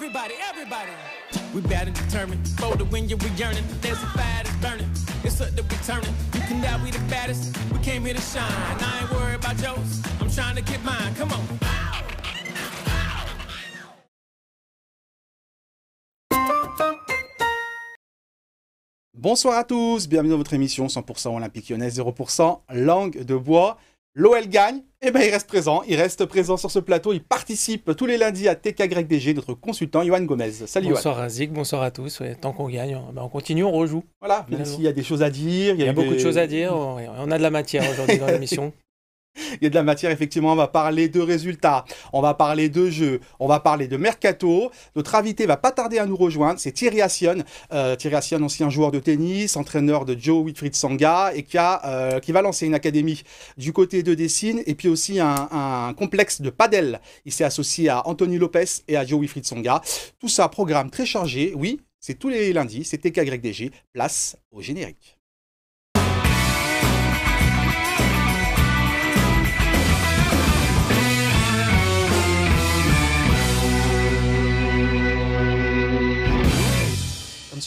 Everybody, everybody. We bad and determined. Bold the win, yeah, we yearning. There's a fire that's burning. It's up that we turning. You can doubt we the baddest. We came here to shine. I ain't worried about yours. I'm trying to get mine. Come on. Bonsoir à tous, bienvenue dans votre émission 100% olympique lyonnais, 0% langue de bois. L'OL gagne, et eh ben il reste présent, il reste présent sur ce plateau, il participe tous les lundis à TKYDG, notre consultant Johan Gomez. Salut Bonsoir Zig, bonsoir à tous. tant qu'on gagne, on, eh ben, on continue, on rejoue. Voilà, même s'il y a des choses à dire. Il y a, beaucoup de choses à dire, on a de la matière aujourd'hui dans l'émission. Il y a de la matière, effectivement, on va parler de résultats, on va parler de jeux, on va parler de mercato. Notre invité va pas tarder à nous rejoindre, c'est Thierry Assion. Euh, Thierry Assion, ancien joueur de tennis, entraîneur de Joe Wilfried Sanga, et euh, qui, va lancer une académie du côté de Dessine, et puis aussi un, complexe de padel. Il s'est associé à Anthony Lopez et à Joe Wilfried Sanga. Tout ça, programme très chargé, oui, c'est tous les lundis, c'était DG place au générique.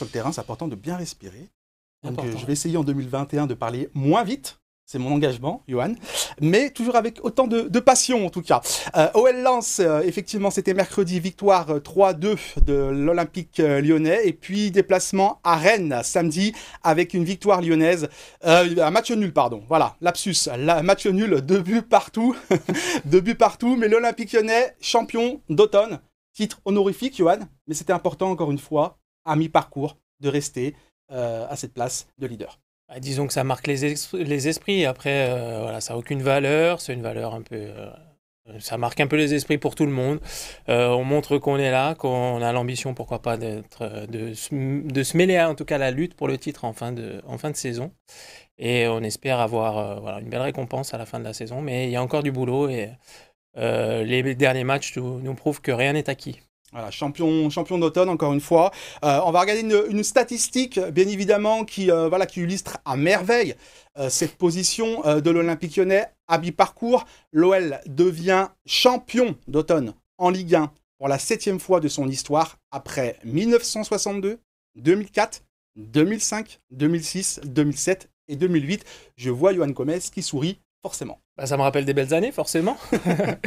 sur le terrain, c'est important de bien respirer. Euh, je vais essayer en 2021 de parler moins vite. C'est mon engagement, Johan. Mais toujours avec autant de, passion, en tout cas. Euh, OL Lance, euh, effectivement, c'était mercredi, victoire 3-2 de l'Olympique lyonnais. Et puis, déplacement à Rennes, samedi, avec une victoire lyonnaise. un match nul, pardon. Voilà, lapsus. La, match nul, deux buts partout. deux buts partout. Mais l'Olympique lyonnais, champion d'automne. Titre honorifique, Johan. Mais c'était important, encore une fois, à mi-parcours de rester euh, à cette place de leader. Bah, disons que ça marque les, esprits. Après, euh, voilà, ça n'a aucune valeur. C'est une valeur un peu. Euh, ça marque un peu les esprits pour tout le monde. on montre qu'on est là, qu'on a l'ambition, pourquoi pas, d'être, de, se mêler à, en tout cas la lutte pour le titre en fin de, fin de saison. Et on espère avoir une belle récompense à la fin de la saison. Mais il y a encore du boulot et les derniers matchs nous prouvent que rien n'est acquis champion, champion d'automne encore une fois. Euh, on va regarder une, statistique, bien évidemment, qui, euh, voilà, qui illustre à merveille euh, cette position de l'Olympique Lyonnais à bi-parcours. L'OL devient champion d'automne en Ligue 1 pour la septième fois de son histoire après 1962, 2004, 2005, 2006, 2007 et 2008. Je vois Johan Gomez qui sourit forcément. Bah, ça me rappelle des belles années, forcément.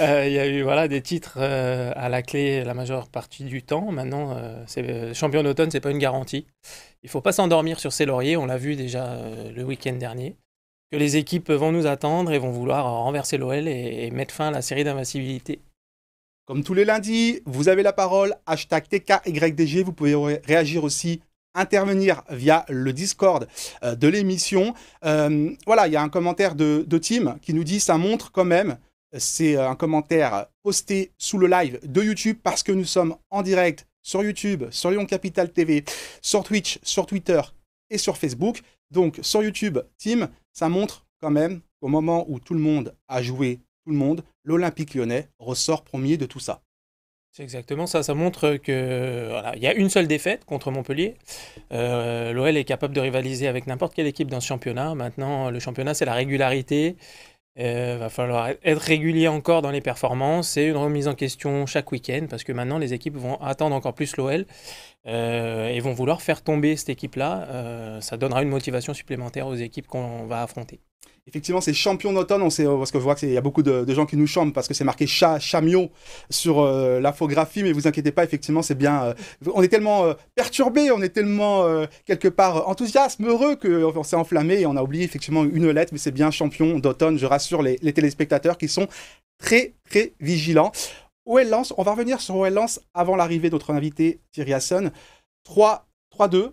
Euh, il y a eu voilà, des titres euh, à la clé la majeure partie du temps. Maintenant, euh, c'est champion d'automne, c'est pas une garantie. Il ne faut pas s'endormir sur ses lauriers. On l'a vu déjà le week-end dernier. Que les équipes vont nous attendre et vont vouloir renverser l'OL et, mettre fin à la série d'invincibilité. Comme tous les lundis, vous avez la parole. Hashtag TKYDG. Vous pouvez réagir aussi intervenir via le Discord euh, de l'émission. Euh, voilà, il y a un commentaire de, de, Tim qui nous dit ça montre quand même. C'est euh, un commentaire posté sous le live de YouTube parce que nous sommes en direct sur YouTube, sur Lyon Capital TV, sur Twitch, sur Twitter et sur Facebook. Donc sur YouTube, Tim, ça montre quand même qu'au moment où tout le monde a joué tout le monde, l'Olympique lyonnais ressort premier de tout ça exactement ça. Ça montre qu'il y a une seule défaite contre Montpellier. Euh, L'OL est capable de rivaliser avec n'importe quelle équipe dans ce championnat. Maintenant, le championnat, c'est la régularité. Il euh, va falloir être régulier encore dans les performances et une remise en question chaque week-end parce que maintenant les équipes vont attendre encore plus l'OL euh, et vont vouloir faire tomber cette équipe-là. ça donnera une motivation supplémentaire aux équipes qu'on va affronter. Effectivement, c'est champion d'automne, on sait, euh, parce que je vois qu'il y a beaucoup de, gens qui nous chantent parce que c'est marqué chat, sur euh, l'infographie, mais vous inquiétez pas, effectivement, c'est bien. Euh, on est tellement perturbé, on est tellement quelque part enthousiaste, heureux qu'on s'est enflammé et on a oublié effectivement une lettre, mais c'est bien champion d'automne. Je rassure les, téléspectateurs qui sont très très vigilants. OL Lance, on va revenir sur OL Lance avant l'arrivée de notre invité Thierry Hassan. 3-2,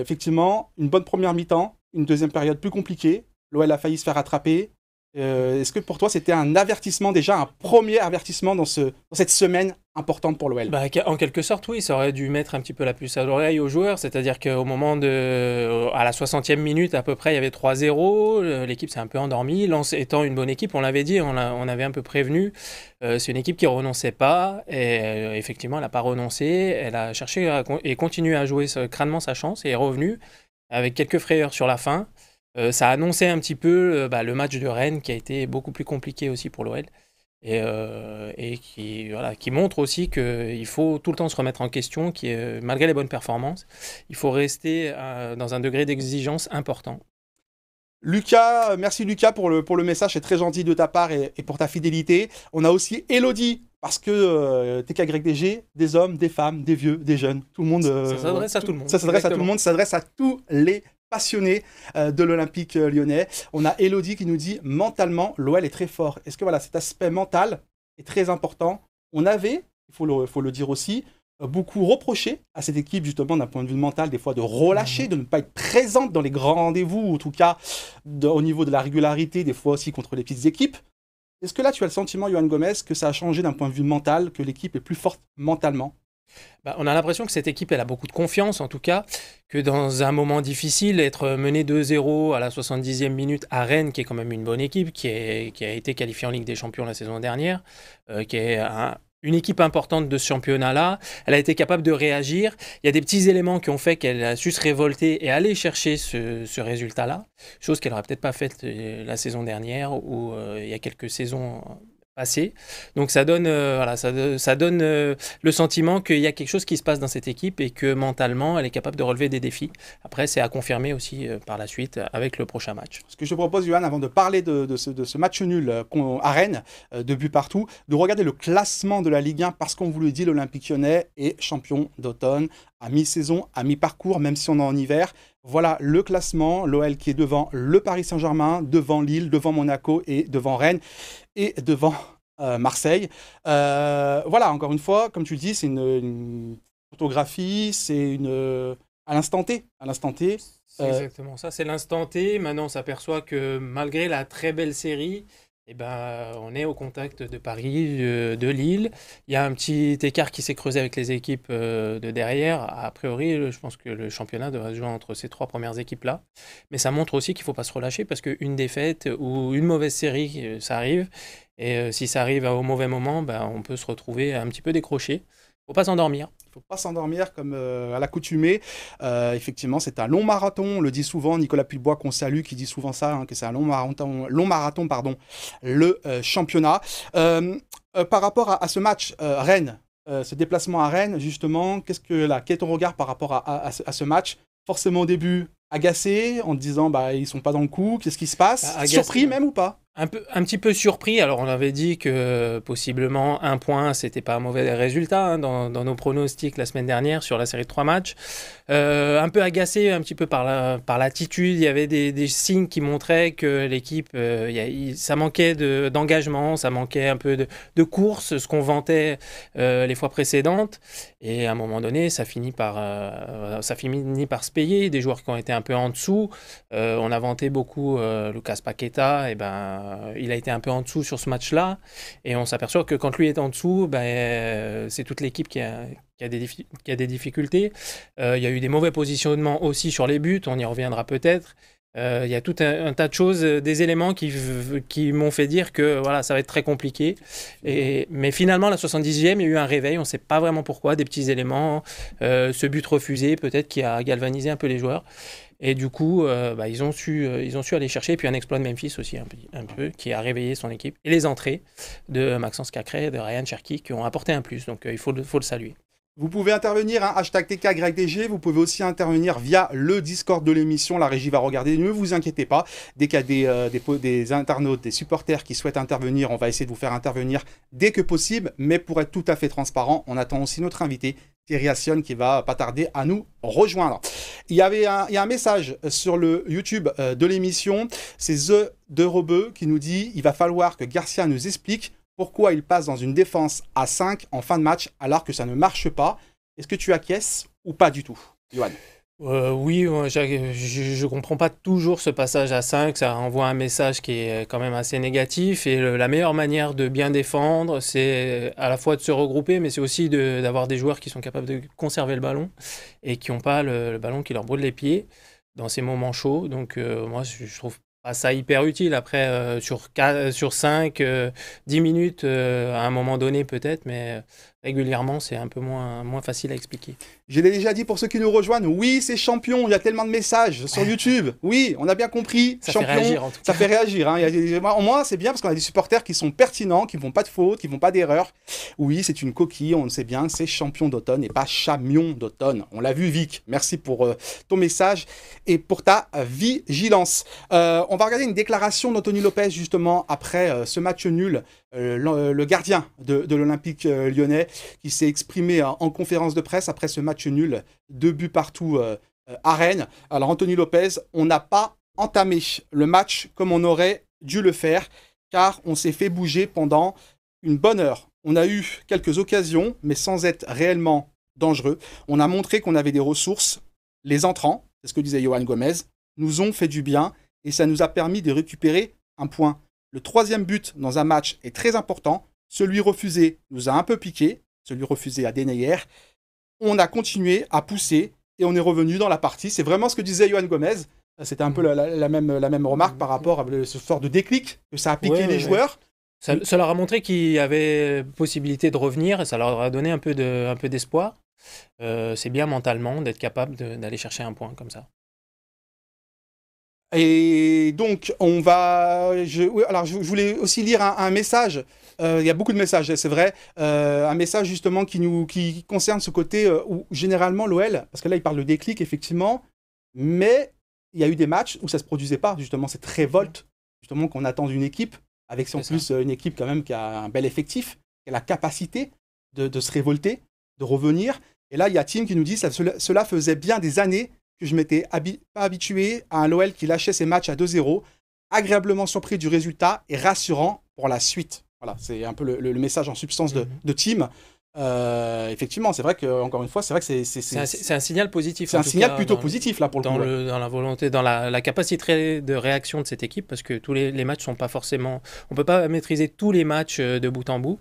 effectivement, une bonne première mi-temps, une deuxième période plus compliquée L'OL a failli se faire attraper. Euh, est-ce que pour toi c'était un avertissement déjà, un premier avertissement dans, ce, cette semaine importante pour l'OL bah, En quelque sorte, oui, ça aurait dû mettre un petit peu la puce à l'oreille aux joueurs, c'est-à-dire qu'au moment de. Euh, à la 60e minute à peu près, il y avait 3-0, l'équipe s'est un peu endormie, lance étant une bonne équipe, on l'avait dit, on, avait un peu prévenu, euh, c'est une équipe qui renonçait pas, et effectivement elle n'a pas renoncé, elle a cherché et continué à jouer crânement sa chance et est revenue avec quelques frayeurs sur la fin. Euh, ça a annoncé un petit peu euh, bah, le match de Rennes qui a été beaucoup plus compliqué aussi pour l'OL et, euh, qui, montre aussi qu'il faut tout le temps se remettre en question, qui, malgré les bonnes performances, il faut rester dans un degré d'exigence important. Lucas, merci Lucas pour le, pour le message, c'est très gentil de ta part et, pour ta fidélité. On a aussi Elodie, parce que TKYDG, des hommes, des femmes, des vieux, des jeunes, tout le monde. ça s'adresse à tout le monde. Ça s'adresse à tout le monde, ça s'adresse à tous les passionné euh, de l'Olympique euh, lyonnais. On a Elodie qui nous dit mentalement, l'OL est très fort. Est-ce que voilà, cet aspect mental est très important On avait, il faut le, dire aussi, euh, beaucoup reproché à cette équipe, justement, d'un point de vue mental, des fois de relâcher, mhm. de ne pas être présente dans les grands rendez-vous, ou en tout cas au niveau de la régularité, des fois aussi contre les petites équipes. Est-ce que là, tu as le sentiment, Johan Gomez, que ça a changé d'un point de vue mental, que l'équipe est plus forte mentalement bah, on a l'impression que cette équipe, elle a beaucoup de confiance, en tout cas, que dans un moment difficile, être menée 2-0 à la 70e minute à Rennes, qui est quand même une bonne équipe, qui, a été qualifiée en Ligue des Champions la saison dernière, euh, qui est une équipe importante de ce championnat-là. Elle a été capable de réagir. Il y a des petits éléments qui ont fait qu'elle a su se révolter et aller chercher ce, résultat-là, chose qu'elle n'aurait peut-être pas faite euh, la saison dernière ou euh, il y a quelques saisons donc ça donne, euh, ça, donne euh, le sentiment qu'il y a quelque chose qui se passe dans cette équipe et que mentalement, elle est capable de relever des défis. Après, c'est à confirmer aussi euh, par la suite avec le prochain match. Ce que je propose, Johan, avant de parler de, ce, match nul à Rennes, de but partout, de regarder le classement de la Ligue 1 parce qu'on vous le dit, l'Olympique lyonnais est champion d'automne à mi-saison, à mi-parcours, même si on est en hiver. Voilà le classement. L'OL qui est devant le Paris Saint-Germain, devant Lille, devant Monaco et devant Rennes et devant euh, Marseille. Euh, voilà, encore une fois, comme tu le dis, c'est une, photographie, c'est une à l'instant T, à l'instant T. Euh, exactement ça. C'est l'instant T. Maintenant, on s'aperçoit que malgré la très belle série, eh ben, on est au contact de Paris, de Lille. Il y a un petit écart qui s'est creusé avec les équipes euh, de derrière. A priori, je pense que le championnat devrait se jouer entre ces trois premières équipes-là. Mais ça montre aussi qu'il ne faut pas se relâcher parce qu'une défaite ou une mauvaise série, euh, ça arrive. Et euh, si ça arrive au mauvais moment, ben, on peut se retrouver un petit peu décroché faut pas s'endormir. Il faut pas s'endormir comme euh, à l'accoutumée. Euh, effectivement, c'est un long marathon. On le dit souvent, Nicolas Pulbois, qu'on salue, qui dit souvent ça, hein, que c'est un long marathon, long marathon pardon, le euh, championnat. par rapport à, ce match, Rennes, ce déplacement à Rennes, justement, qu'est-ce que là, quel est ton regard par rapport à, ce match Forcément au début, agacé en disant bah ils sont pas dans le coup, qu'est-ce qui se passe bah, Surpris même ou pas un, peu, un petit peu surpris, alors on avait dit que possiblement un point, c'était pas un mauvais résultat hein, dans, nos pronostics la semaine dernière sur la série de trois matchs. Euh, un peu agacé, un petit peu par l'attitude, la, par il y avait des, signes qui montraient que l'équipe, euh, ça manquait d'engagement, ça manquait un peu de, course, ce qu'on vantait euh, les fois précédentes. Et à un moment donné, ça finit par, ça finit par se payer, des joueurs qui ont été un peu en dessous. on a vanté beaucoup Lucas Paqueta, et eh ben euh, il a été un peu en dessous sur ce match-là. Et on s'aperçoit que quand lui est en dessous, ben, euh, c'est toute l'équipe qui a, des difficultés. Euh, il y a eu des mauvais positionnements aussi sur les buts, on y reviendra peut-être. il y a tout un, tas de choses, des éléments qui, m'ont fait dire que voilà, ça va être très compliqué. mais finalement, la 70e, il y a eu un réveil, on ne sait pas vraiment pourquoi, des petits éléments, ce but refusé peut-être qui a galvanisé un peu les joueurs. Et du coup, euh, bah, ils, ont su, euh, ils ont su aller chercher. puis un exploit de Memphis aussi, un peu, qui a réveillé son équipe. Et les entrées de Maxence Cacré, de Ryan Cherky, qui ont apporté un plus. Donc euh, il faut le saluer. Vous pouvez intervenir, hein, hashtag TKYDG, vous pouvez aussi intervenir via le Discord de l'émission, la régie va regarder, ne vous inquiétez pas, dès qu'il y a euh, des, internautes, des supporters qui souhaitent intervenir, on va essayer de vous faire intervenir dès que possible, mais pour être tout à fait transparent, on attend aussi notre invité, Thierry Assion, qui va pas tarder à nous rejoindre. Il y avait un, a un message sur le YouTube euh, de l'émission, c'est The de qui nous dit « Il va falloir que Garcia nous explique » Pourquoi il passe dans une défense à 5 en fin de match alors que ça ne marche pas Est-ce que tu acquiesces ou pas du tout, Johan euh, oui, je ne comprends pas toujours ce passage à 5. Ça envoie un message qui est euh, quand même assez négatif. Et la meilleure manière de bien défendre, c'est euh, à la fois de se regrouper, mais c'est aussi d'avoir des joueurs qui sont capables de conserver le ballon et qui n'ont pas le, ballon qui leur brûle les pieds dans ces moments chauds. Donc moi, je, je trouve pas bah, ça hyper utile. Après, euh, sur, euh, sur 5, 10 euh, minutes, à un moment donné peut-être, mais régulièrement, c'est un peu moins, moins facile à expliquer. Je l'ai déjà dit pour ceux qui nous rejoignent, oui, c'est champion, il y a tellement de messages sur YouTube. Oui, on a bien compris, ça fait réagir, en tout cas. ça fait réagir. Hein. au moins, c'est bien parce qu'on a des supporters qui sont pertinents, qui ne font pas de fautes, qui ne font pas d'erreurs. Oui, c'est une coquille, on le sait bien, c'est champion d'automne et pas chamion d'automne. On l'a vu, Vic. Merci pour ton message et pour ta vigilance on va regarder une déclaration d'Anthony Lopez justement après euh, ce match nul, euh, euh, le, gardien de, l'Olympique lyonnais qui s'est exprimé en, en, conférence de presse après ce match nul, deux buts partout à Rennes. Alors Anthony Lopez, on n'a pas entamé le match comme on aurait dû le faire car on s'est fait bouger pendant une bonne heure. On a eu quelques occasions mais sans être réellement dangereux. On a montré qu'on avait des ressources. Les entrants, c'est ce que disait Johan Gomez, nous ont fait du bien et ça nous a permis de récupérer un point. Le troisième but dans un match est très important. Celui refusé nous a un peu piqué, celui refusé à Denayer. On a continué à pousser et on est revenu dans la partie. C'est vraiment ce que disait Johan Gomez. C'était un peu la, même, la même remarque par rapport à ce sort de déclic que ça a piqué les joueurs. Ça, leur a montré qu'il y avait possibilité de revenir et ça leur a donné un peu d'espoir. Euh, c'est bien mentalement d'être capable d'aller chercher un point comme ça. Et donc, on va. Je, alors, je, voulais aussi lire un, message. Euh, il y a beaucoup de messages, c'est vrai. Euh, un message justement qui nous qui concerne ce côté euh, où généralement l'OL, parce que là, il parle de déclic, effectivement, mais il y a eu des matchs où ça ne se produisait pas, justement, cette révolte, justement, qu'on attend d'une équipe, avec en plus une équipe quand même qui a un bel effectif, qui a la capacité de, se révolter, de revenir. Et là, il y a Tim qui nous dit cela faisait bien des années que je m'étais pas habitué à un LOL qui lâchait ses matchs à 2-0, agréablement surpris du résultat et rassurant pour la suite. Voilà, c'est un peu le, message en substance de, mhm. de Team. Euh, effectivement, c'est vrai que encore une fois, c'est vrai que c'est c'est un, signal positif. C'est un signal plutôt positif là pour le dans dans la volonté, dans la, capacité de réaction de cette équipe, parce que tous les, les, matchs sont pas forcément, on peut pas maîtriser tous les matchs euh, de bout en bout.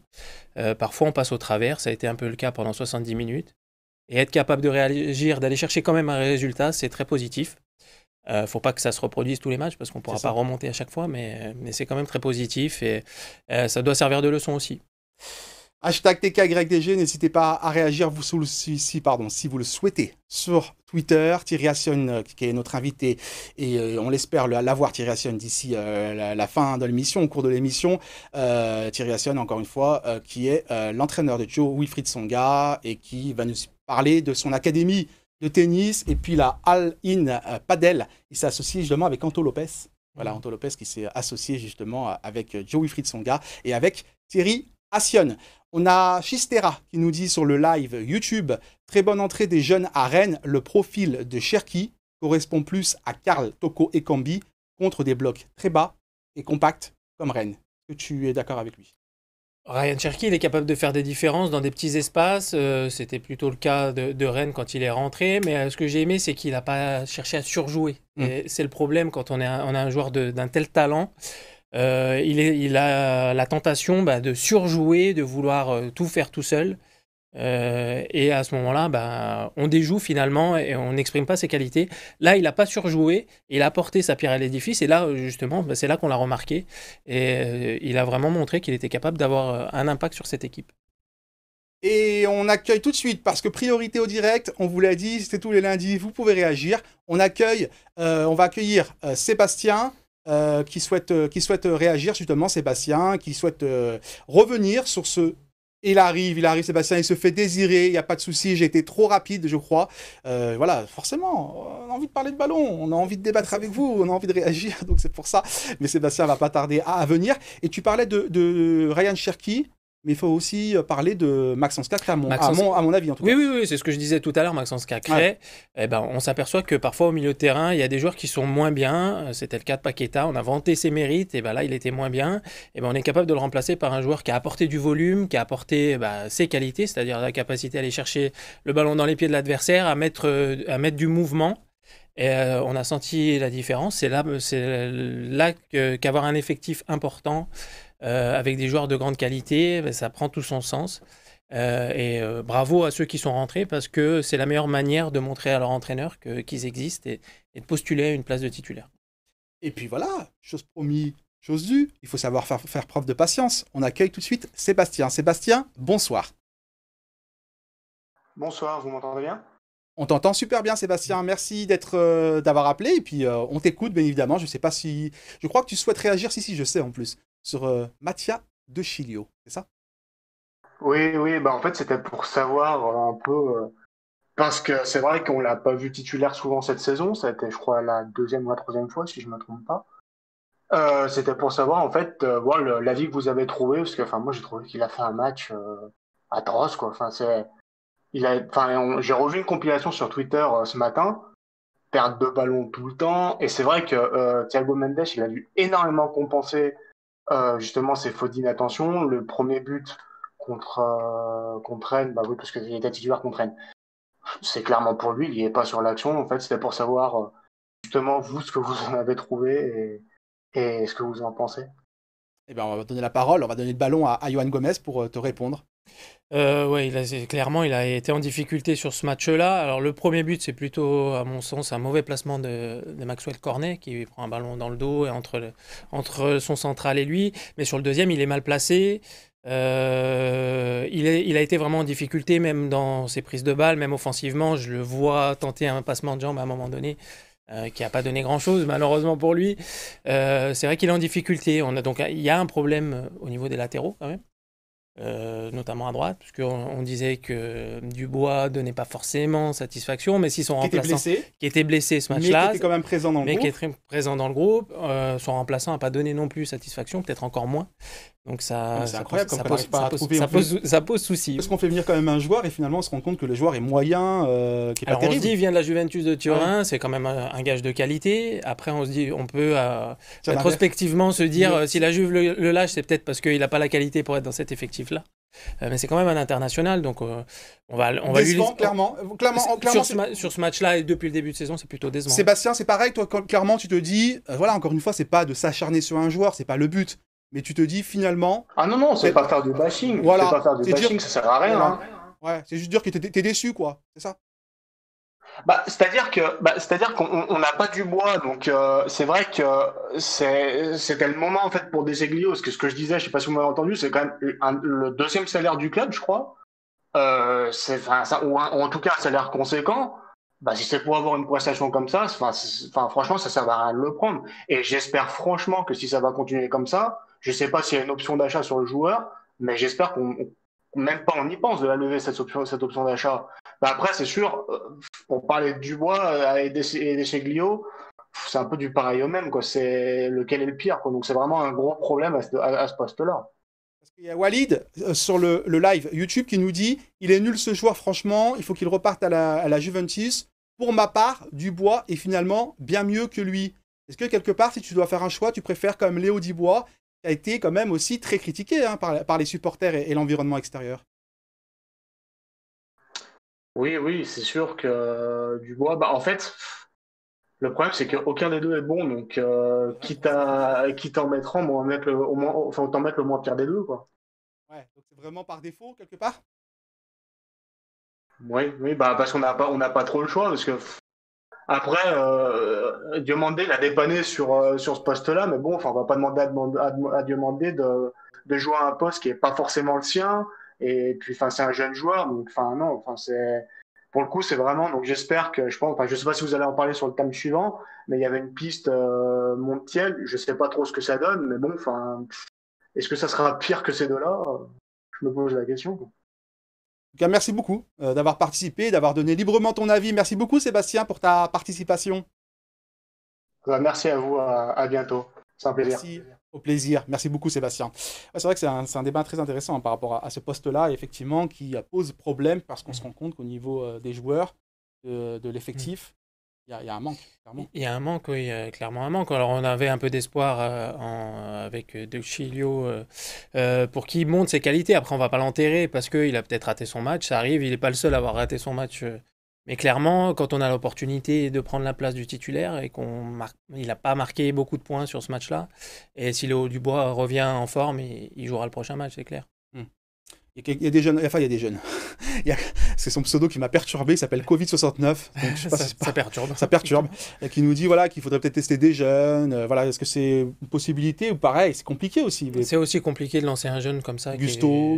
Euh, parfois, on passe au travers. Ça a été un peu le cas pendant 70 minutes et être capable de réagir, d'aller chercher quand même un résultat, c'est très positif. Euh, faut pas que ça se reproduise tous les matchs parce qu'on pourra pas remonter à chaque fois, mais, mais c'est quand même très positif et euh, ça doit servir de leçon aussi. Hashtag TKYDG, n'hésitez pas à réagir vous sous si, pardon, si vous le souhaitez sur Twitter. Thierry euh, qui est notre invité, et on l'espère l'avoir, Thierry d'ici la, fin de l'émission, au cours de l'émission. Thierry encore une fois, qui est l'entraîneur de Joe Wilfried Songa et qui va nous parler de son académie de tennis et puis la All In Padel. Il s'est associé justement avec Anto Lopez. Voilà, mm. Anto Lopez qui s'est associé justement avec Joey Fritzonga et avec Thierry Assion. On a Shistera qui nous dit sur le live YouTube Très bonne entrée des jeunes à Rennes. Le profil de Cherki correspond plus à Karl, Toko et Cambi contre des blocs très bas et compacts comme Rennes. Que tu es d'accord avec lui Ryan Cherky, il est capable de faire des différences dans des petits espaces. Euh, c'était plutôt le cas de, Rennes quand il est rentré. Mais euh, ce que j'ai aimé, c'est qu'il n'a pas cherché à surjouer. Mm. C'est le problème quand on, a un joueur d'un tel talent. Euh, il, a la tentation bah, de surjouer, de vouloir tout faire tout seul. Euh, et à ce moment-là, ben, on déjoue finalement et on n'exprime pas ses qualités. Là, il n'a pas surjoué, il a porté sa pierre à l'édifice. Et là, justement, ben, c'est là qu'on l'a remarqué. Et euh, il a vraiment montré qu'il était capable d'avoir euh, un impact sur cette équipe. Et on accueille tout de suite, parce que priorité au direct, on vous l'a dit, c'était tous les lundis, vous pouvez réagir. On accueille, on va accueillir Sébastien, qui, souhaite, qui souhaite réagir, justement, Sébastien, qui souhaite revenir sur ce il arrive, il arrive, Sébastien, il se fait désirer, il n'y a pas de souci, j'ai été trop rapide, je crois. Euh, voilà, forcément, on a envie de parler de ballon, on a envie de débattre avec vous, on a envie de réagir, donc c'est pour ça. Mais Sébastien va pas tarder à venir. Et tu parlais de, de Ryan Cherky, mais il faut aussi euh, parler de Maxence Cacré, à mon, avis en tout cas. Oui, oui, oui c'est ce que je disais tout à l'heure, Maxence Cacré. Eh ben, on s'aperçoit que parfois au milieu de terrain, il y a des joueurs qui sont moins bien. Euh, c'était le cas de Paqueta, on a vanté ses mérites, et ben là il était moins bien. Et eh ben, on est capable de le remplacer par un joueur qui a apporté du volume, qui a apporté eh ben, ses qualités, c'est-à-dire la capacité à aller chercher le ballon dans les pieds de l'adversaire, à mettre, euh, à mettre du mouvement. Et on a senti la différence. C'est là, qu'avoir un effectif important euh, avec des joueurs de grande qualité, ben, ça prend tout son sens. Euh, et euh, bravo à ceux qui sont rentrés parce que c'est la meilleure manière de montrer à leur entraîneur qu'ils existent et, de postuler à une place de titulaire. Et puis voilà, chose promise, chose due, il faut savoir faire, preuve de patience. On accueille tout de suite Sébastien. Sébastien, bonsoir. Bonsoir, vous m'entendez bien On t'entend super bien Sébastien, merci d'avoir appelé et puis on t'écoute bien évidemment. Je sais pas si je crois que tu souhaites réagir si si, je sais en plus sur euh, de Chilio, c'est ça Oui, oui, bah en fait c'était pour savoir un peu, euh, parce que c'est vrai qu'on l'a pas vu titulaire souvent cette saison, ça a été je crois la deuxième ou la troisième fois si je ne me trompe pas. Euh, c'était pour savoir en fait euh, voir l'avis que vous avez trouvé, parce que moi j'ai trouvé qu'il a fait un match atroce quoi, enfin c'est... Il a, enfin, j'ai revu une compilation sur Twitter ce matin, perdre deux ballons tout le temps. Et c'est vrai que Thiago Mendes, il a dû énormément compenser euh, justement, c'est faute d'inattention. Le premier but contre, contre euh, bah oui, parce qu'il était titulaire contre c'est clairement pour lui, il n'y est pas sur l'action. En fait, c'était pour savoir euh, justement vous ce que vous en avez trouvé et, et ce que vous en pensez. Eh ben, on va donner la parole, on va donner le ballon à, à Johan Gomez pour euh, te répondre. Euh, clairement, il a été en difficulté sur ce match-là. Alors, le premier but, c'est plutôt, à mon sens, un mauvais placement de, Maxwell Cornet, qui prend un ballon dans le dos et entre, entre son central et lui. Mais sur le deuxième, il est mal placé. Euh, il, il, a été vraiment en difficulté, même dans ses prises de balles, même offensivement. Je le vois tenter un passement de jambe à un moment donné. Euh, qui n'a pas donné grand-chose malheureusement pour lui. Euh, c'est vrai qu'il est en difficulté. On a donc il y a un problème euh, au niveau des latéraux quand même, notamment à droite, puisqu'on on disait que Dubois donnait pas forcément satisfaction, mais si son qui remplaçant qui était blessé ce match-là, mais qui était quand même présent dans le mais groupe, qui est très présent dans le groupe, son remplaçant n'a pas donné non plus satisfaction, peut-être encore moins. Donc ça, ça, ça, pose, souci. Parce qu'on fait venir quand même un joueur et finalement on se rend compte que le joueur est moyen, euh, qui est pas on dit vient de la Juventus de Turin, c'est quand même un, gage de qualité. Après on se dit on peut prospectivement euh, se dire euh, si la Juve le, lâche c'est peut-être parce qu'il n'a pas la qualité pour être dans cet effectif là. mais c'est quand même un international, donc on va, on va clairement. clairement, oh, sur, ce match-là et depuis le début de saison, c'est plutôt décevant. Sébastien, c'est pareil, toi, clairement, tu te dis, voilà, encore une fois, c'est pas de s'acharner sur un joueur, c'est pas le but mais tu te dis finalement. Ah non, non, c'est pas faire du bashing. Voilà. C'est pas faire du bashing, ça sert à rien. Hein. Ouais, c'est juste dire que t'es déçu, quoi. C'est ça. Bah, c'est-à-dire que, bah, c'est-à-dire qu'on n'a pas du bois, donc euh, c'est vrai que c'était le moment en fait pour Deseglio, parce ce que je disais, je sais pas si vous m'avez entendu, c'est quand même le deuxième salaire du club, je crois, euh, ou, en tout cas un salaire conséquent. Bah, si c'est pour avoir une prestation comme ça, enfin, franchement, ça, sert à rien de le prendre. Et j'espère franchement que si ça va continuer comme ça, je ne sais pas s'il y a une option d'achat sur le joueur, mais j'espère qu'on même pas on y pense de la lever cette option, cette option d'achat. après, c'est sûr, euh, on parler de Dubois euh, et des Cheglio, c'est un peu du pareil au même. Quoi. C'est lequel est le pire. Quoi. Donc c'est vraiment un gros problème à ce, poste-là. Il y a Walid euh, sur le, live YouTube qui nous dit il est nul ce joueur, franchement, il faut qu'il reparte à la, à la, Juventus. Pour ma part, Dubois est finalement bien mieux que lui. Est-ce que quelque part, si tu dois faire un choix, tu préfères quand même Léo Dubois a été quand même aussi très critiqué hein, par, les supporters et, l'environnement extérieur. Oui, oui, c'est sûr que bois, euh, bah, en fait, le problème c'est qu'aucun des deux est bon, donc euh, quitte, à, quitte en mettre on va mettre au moins, enfin, autant mettre le moins pire des deux. Quoi. Ouais, donc c'est vraiment par défaut quelque part Oui, oui bah, parce qu'on n'a pas, a pas trop le choix, parce que après, euh, Diomandé l'a dépanné sur, euh, sur ce poste-là, mais bon, enfin, on va pas demander à, demander Diomandé de, de, jouer à un poste qui est pas forcément le sien. Et puis, enfin, c'est un jeune joueur, donc, enfin, non, enfin, c'est pour le coup, c'est vraiment. Donc, j'espère que je pense. Enfin, je sais pas si vous allez en parler sur le thème suivant, mais il y avait une piste euh, Montiel. Je sais pas trop ce que ça donne, mais bon, enfin, est-ce que ça sera pire que ces deux-là Je me pose la question. Quoi tout cas, merci beaucoup euh, d'avoir participé, d'avoir donné librement ton avis. Merci beaucoup, Sébastien, pour ta participation. Bah, merci à vous. À, bientôt. C'est plaisir. Merci. Au plaisir. Merci beaucoup, Sébastien. c'est vrai que c'est un, débat très intéressant hein, par rapport à, ce poste-là, effectivement, qui euh, pose problème parce qu'on se rend compte qu'au niveau euh, des joueurs, de l'effectif, il y, a un manque, clairement. Il y a un manque, oui, euh, clairement un manque. Alors, on avait un peu d'espoir euh, euh, avec De Chilio pour qu'il monte ses qualités. Après, on va pas l'enterrer parce qu'il a peut-être raté son match. Ça arrive, il n'est pas le seul à avoir raté son match. Mais clairement, quand on a l'opportunité de prendre la place du titulaire et qu'on marque, il n'a pas marqué beaucoup de points sur ce match-là, et si du Dubois revient en forme, il jouera le prochain match, c'est clair. Il y, a, des jeunes, enfin il y a des jeunes. c'est son pseudo qui m'a perturbé, il s'appelle Covid69. ça, perturbe. Ça perturbe. et qui nous dit voilà qu'il faudrait peut-être tester des jeunes. Euh, voilà, est-ce que c'est une possibilité ou pareil C'est compliqué aussi. C'est aussi compliqué de lancer un jeune comme ça. Gusto.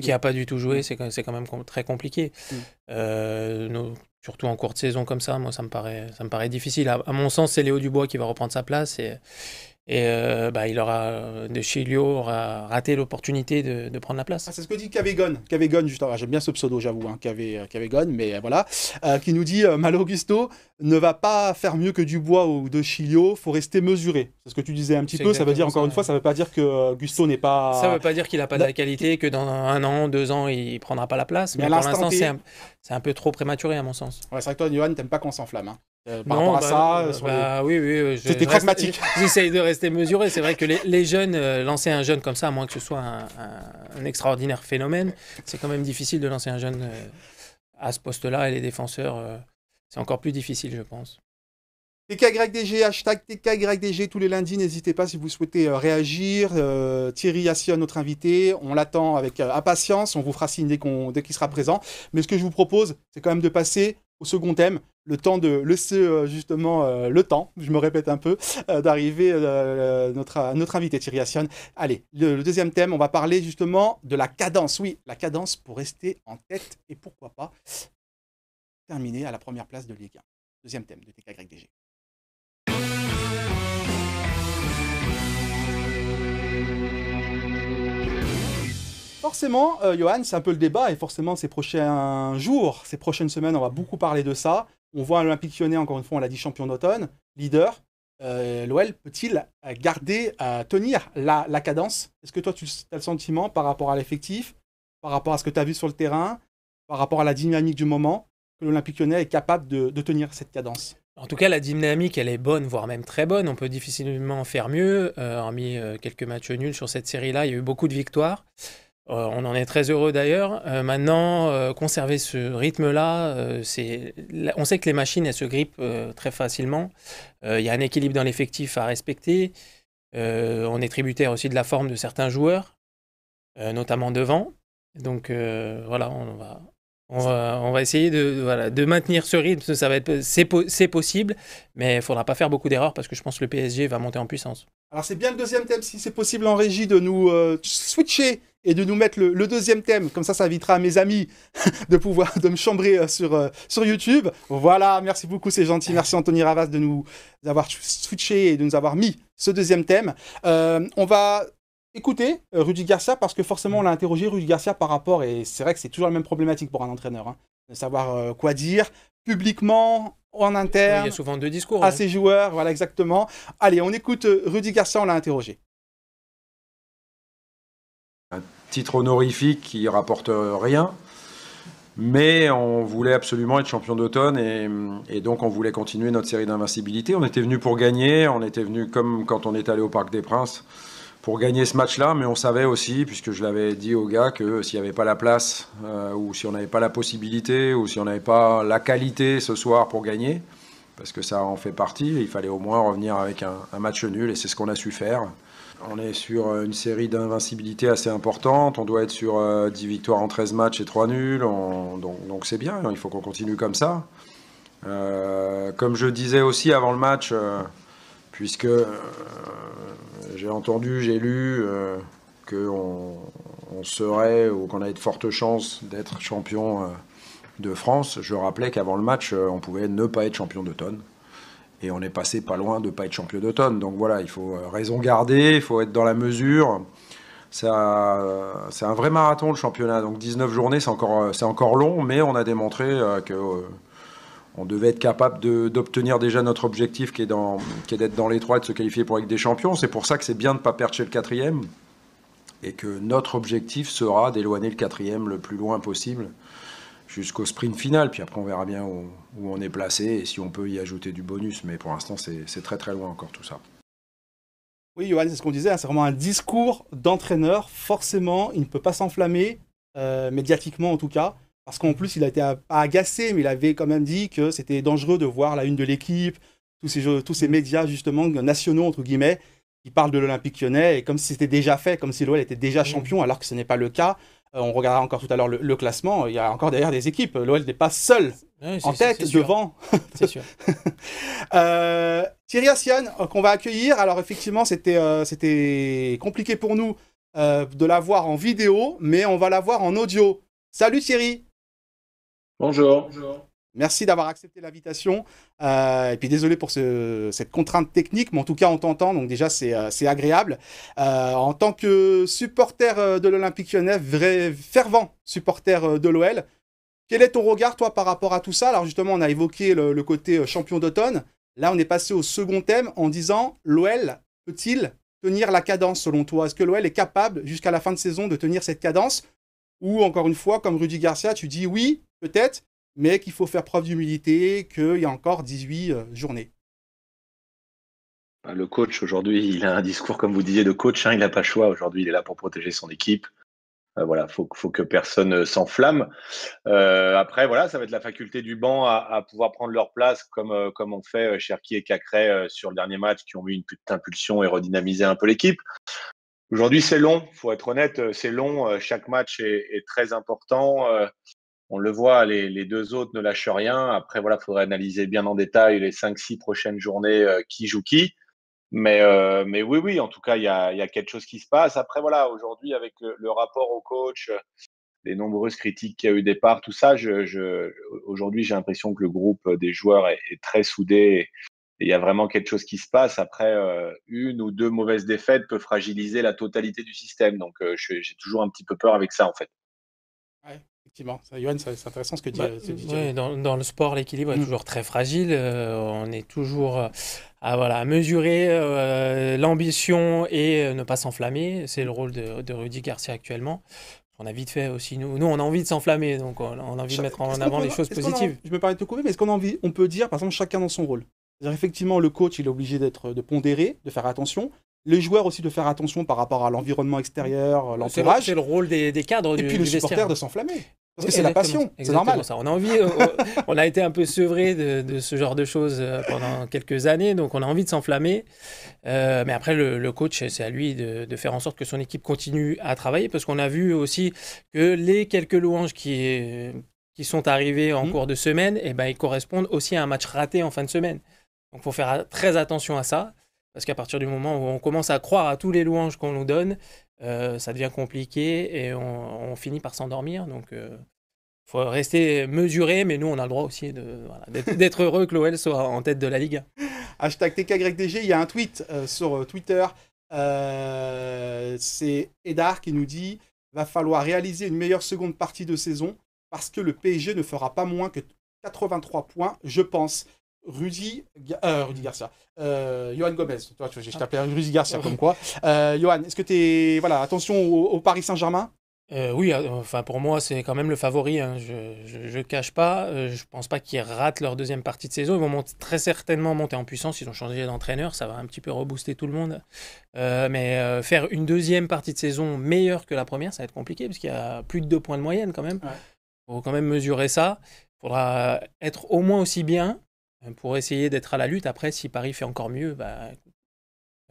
Qui n'a pas du tout joué, mm. c'est quand même très compliqué. Mm. Euh, surtout en courte saison comme ça, moi ça me paraît, ça me paraît difficile. À, mon sens, c'est Léo Dubois qui va reprendre sa place et, et euh, bah, il aura, euh, de Chilio, aura raté l'opportunité de, prendre la place. Ah, c'est ce que dit Cavegon. Cavegon, justement, ah, j'aime bien ce pseudo, j'avoue, hein, euh, mais voilà, qui nous dit euh, Malo Augusto ne va pas faire mieux que Dubois ou de Chilio, faut rester mesuré. C'est ce que tu disais un petit peu, ça veut dire encore une fois, ça veut pas dire que Gusto n'est pas. Ça veut pas dire qu'il n'a pas de la qualité, que dans un an, deux ans, il prendra pas la place. Mais, pour l'instant, c'est un, peu trop prématuré à mon sens. Ouais, c'est vrai que toi, Johan, t'aimes pas qu'on s'enflamme. Hein. Euh, à bah ça bah Oui, oui, J'essaye de rester mesuré. C'est vrai que les, jeunes, euh, lancer un jeune comme ça, à moins que ce soit un, extraordinaire phénomène, c'est quand même difficile de lancer un jeune euh, à ce poste-là. Et les défenseurs, c'est encore plus difficile, je pense. TKYDG, hashtag TKYDG tous les lundis. N'hésitez pas si vous souhaitez réagir. Thierry Assion, notre invité, on l'attend avec impatience. On vous fera signe dès qu'il sera présent. Mais ce que je vous propose, c'est quand même de passer au second thème, le temps de laisser euh, justement euh, le temps, je me répète un peu, euh, d'arriver notre, invité Thierry Assion. Allez, le, deuxième thème, on va parler justement de la cadence. Oui, la cadence pour rester en tête et pourquoi pas terminer à la première place de Ligue 1. Deuxième thème de TKYDG. Forcément, euh, Johan, c'est un peu le débat, et forcément, ces prochains jours, ces prochaines semaines, on va beaucoup parler de ça. On voit l'Olympique lyonnais, encore une fois, on l'a dit, champion d'automne, leader. Euh, L'OL peut-il garder, euh, tenir la, cadence Est-ce que toi, tu as le sentiment par rapport à l'effectif, par rapport à ce que tu as vu sur le terrain, par rapport à la dynamique du moment, que l'Olympique lyonnais est capable de, tenir cette cadence en tout cas, la dynamique, elle est bonne, voire même très bonne. On peut difficilement faire mieux. en hormis quelques matchs nuls sur cette série-là, il y a eu beaucoup de victoires. Euh, on en est très heureux d'ailleurs. Euh, maintenant, euh, conserver ce rythme-là, c'est, on sait que les machines, elles se grippent très facilement. Il y a un équilibre dans l'effectif à respecter. on est tributaire aussi de la forme de certains joueurs, notamment devant. Donc voilà, on va, on va, essayer de, voilà, de maintenir ce rythme. Ça va être, c'est, possible, mais il ne faudra pas faire beaucoup d'erreurs parce que je pense que le PSG va monter en puissance. Alors c'est bien le deuxième thème, si c'est possible en régie, de nous euh, switcher et de nous mettre le, deuxième thème. Comme ça, ça invitera à mes amis de pouvoir de me chambrer euh, sur, euh, sur YouTube. Voilà, merci beaucoup, c'est gentil. Merci Anthony Ravas de nous avoir switché et de nous avoir mis ce deuxième thème. on va écoutez euh, Rudy Garcia parce que forcément on l'a interrogé Rudi Garcia par rapport et c'est vrai que c'est toujours la même problématique pour un entraîneur hein, de savoir euh, quoi dire publiquement en interne. souvent deux discours à hein. ses joueurs, voilà exactement. Allez, on écoute euh, Rudy Garcia, on l'a interrogé. Un titre honorifique qui rapporte rien. Mais on voulait absolument être champion d'automne et, mm, et, donc on voulait continuer notre série d'invincibilité. On était venu pour gagner, on était venu comme quand on est allé au Parc des Princes pour gagner ce match-là, mais on savait aussi, puisque je l'avais dit aux gars, que s'il n'y avait pas la place, euh, ou si on n'avait pas la possibilité, ou si on n'avait pas la qualité ce soir pour gagner, parce que ça en fait partie, il fallait au moins revenir avec un, match nul, et c'est ce qu'on a su faire. On est sur euh, une série d'invincibilité assez importante, on doit être sur 10 euh, victoires en 13 matchs et 3 nuls, donc c'est bien, il faut qu'on continue comme ça. comme je disais aussi avant le match, puisque euh, j'ai entendu, j'ai lu euh, qu'on serait ou qu'on avait de fortes chances d'être champion euh, de France. Je rappelais qu'avant le match, on pouvait ne pas être champion d'automne. Et on est passé pas loin de ne pas être champion d'automne. Donc voilà, il faut raison garder, il faut être dans la mesure. C'est un vrai marathon le championnat. Donc 19 journées, c'est encore, encore long, mais on a démontré que on devait être capable d'obtenir déjà notre objectif qui est, d'être dans les trois et de se qualifier pour la des Champions. C'est pour ça que c'est bien de ne pas perdre chez le quatrième et que notre objectif sera d'éloigner le quatrième le plus loin possible jusqu'au sprint final. Puis après, on verra bien où, on est placé et si on peut y ajouter du bonus. Mais pour l'instant, c'est très très loin encore tout ça. Oui, Johan, c'est ce qu'on disait, hein, c'est vraiment un discours d'entraîneur. Forcément, il ne peut pas s'enflammer, euh, médiatiquement en tout cas. Parce qu'en plus, il a été agacé, mais il avait quand même dit que c'était dangereux de voir la une de l'équipe, tous ces, jeux, tous ces médias, justement, nationaux, entre guillemets, qui parlent de l'Olympique lyonnais, et comme si c'était déjà fait, comme si l'OL était déjà mm. champion, alors que ce n'est pas le cas. Euh, on regardera encore tout à l'heure le, classement. Il y a encore derrière des équipes. L'OL n'est pas seul en tête, devant. C'est sûr. Euh, Thierry Asian, euh, qu'on va accueillir. Alors, effectivement, c'était c'était compliqué pour nous de la voir en vidéo, mais on va la voir en audio. Salut Thierry! Bonjour. Merci d'avoir accepté l'invitation. Euh, et puis désolé pour cette contrainte technique, mais en tout cas on t'entend, donc déjà c'est euh, agréable. Euh, en tant que supporter de l'Olympique lyonnais, vrai fervent supporter de l'OL, quel est ton regard toi par rapport à tout ça Alors justement on a évoqué le, le côté champion d'automne. Là on est passé au second thème en disant l'OL peut-il tenir la cadence selon toi Est-ce que l'OL est capable jusqu'à la fin de saison de tenir cette cadence Ou encore une fois, comme Rudy Garcia, tu dis oui, peut-être, mais qu'il faut faire preuve d'humilité, qu'il y a encore 18 euh, journées. Bah, le coach aujourd'hui, il a un discours, comme vous disiez, de coach. Hein. il n'a pas le choix. Aujourd'hui, il est là pour protéger son équipe. Euh, voilà, faut, que personne euh, s'enflamme. après, voilà, ça va être la faculté du banc à, pouvoir prendre leur place, comme, ont comme on fait Cherki et Cacré sur le dernier match, qui ont eu une petite impulsion et redynamisé un peu l'équipe. Aujourd'hui, c'est long. Faut être honnête, c'est long. chaque match est très important on le voit, les, deux autres ne lâchent rien. Après, voilà, faudrait analyser bien en détail les cinq, six prochaines journées euh, qui joue qui. Mais, euh, mais oui, oui, en tout cas, il y a, quelque chose qui se passe. Après, voilà, aujourd'hui, avec le, rapport au coach, les nombreuses critiques qu'il y a eu des parts, tout ça, je, je aujourd'hui, j'ai l'impression que le groupe des joueurs est, très soudé. Il y a vraiment quelque chose qui se passe. Après, euh, une ou deux mauvaises défaites peut fragiliser la totalité du système. Donc, j'ai toujours un petit peu peur avec ça, en fait. Effectivement, c'est intéressant ce que tu bah, dans, le sport, l'équilibre est mm. toujours très fragile. Euh, on est toujours euh, à voilà, mesurer euh, l'ambition et ne pas s'enflammer. C'est le rôle de, de Rudy Garcia actuellement. On a vite fait aussi, nous, nous on a envie de s'enflammer, donc on, a envie de mettre en avant les choses positives. je me parle de tout mais est-ce qu'on envie, on peut dire, par exemple, chacun dans son rôle Effectivement, le coach, il est obligé d'être, de pondérer, de faire attention, les joueurs aussi de faire attention par rapport à l'environnement extérieur, l'entourage. C'est le rôle des, des cadres et du, puis le supporter de s'enflammer. Parce que c'est la passion, c'est normal. Ça. On a envie, euh, on a été un peu sevré de, ce genre de choses euh, pendant quelques années, donc on a envie de s'enflammer. Euh, mais après, le, coach, c'est à lui de, faire en sorte que son équipe continue à travailler, parce qu'on a vu aussi que les quelques louanges qui, qui sont arrivées en mmh. cours de semaine, eh ben, ils correspondent aussi à un match raté en fin de semaine. Donc il faut faire très attention à ça. Parce qu'à partir du moment où on commence à croire à tous les louanges qu'on nous donne, euh, ça devient compliqué et on, finit par s'endormir. Donc, il euh, faut rester mesuré, mais nous, on a le droit aussi de, d'être, heureux que l'OL soit en tête de la Ligue. Hashtag TKYDG, il y a un tweet euh, sur Twitter. c'est Edar qui nous dit va falloir réaliser une meilleure seconde partie de saison parce que le PSG ne fera pas moins que 83 points, je pense. Euh, Rudy, Garcia, euh, Johan Gomez. je ah. t'appelais Rudy Garcia comme quoi. Euh, Johan, est-ce que tu es. Voilà, attention au, Paris Saint-Germain Oui, enfin pour moi, c'est quand même le favori. Hein. Je ne cache pas. je pense pas qu'ils ratent leur deuxième partie de saison. Ils vont monter, très certainement monter en puissance. Ils ont changé d'entraîneur. Ça va un petit peu rebooster tout le monde. mais faire une deuxième partie de saison meilleure que la première, ça va être compliqué parce qu'il y a plus de deux points de moyenne quand même. Il faut quand même mesurer ça. Il faudra être au moins aussi bien Hein, pour essayer d'être à la lutte. Après, si Paris fait encore mieux, bah,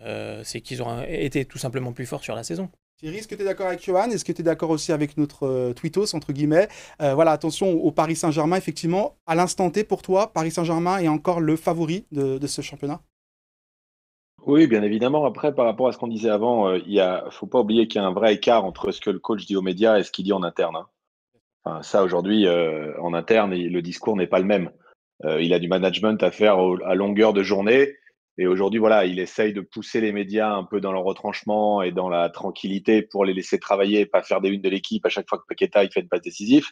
euh, c'est qu'ils ont été tout simplement plus forts sur la saison. Thierry, est-ce que tu es d'accord avec Johan Est-ce que tu es d'accord aussi avec notre euh, tweetos, entre guillemets euh, Voilà, attention au Paris Saint-Germain, effectivement, à l'instant T pour toi, Paris Saint-Germain est encore le favori de, ce championnat oui, bien évidemment. Après, par rapport à ce qu'on disait avant, euh, il ne faut pas oublier qu'il y a un vrai écart entre ce que le coach dit aux médias et ce qu'il dit en interne. Hein. ça, aujourd'hui, en interne, le discours n'est pas le même. Euh, il a du management à faire à longueur de journée. Et aujourd'hui, voilà, il essaye de pousser les médias un peu dans leur retranchement et dans la tranquillité pour les laisser travailler et pas faire des unes de l'équipe à chaque fois que Paqueta il fait une passe décisive.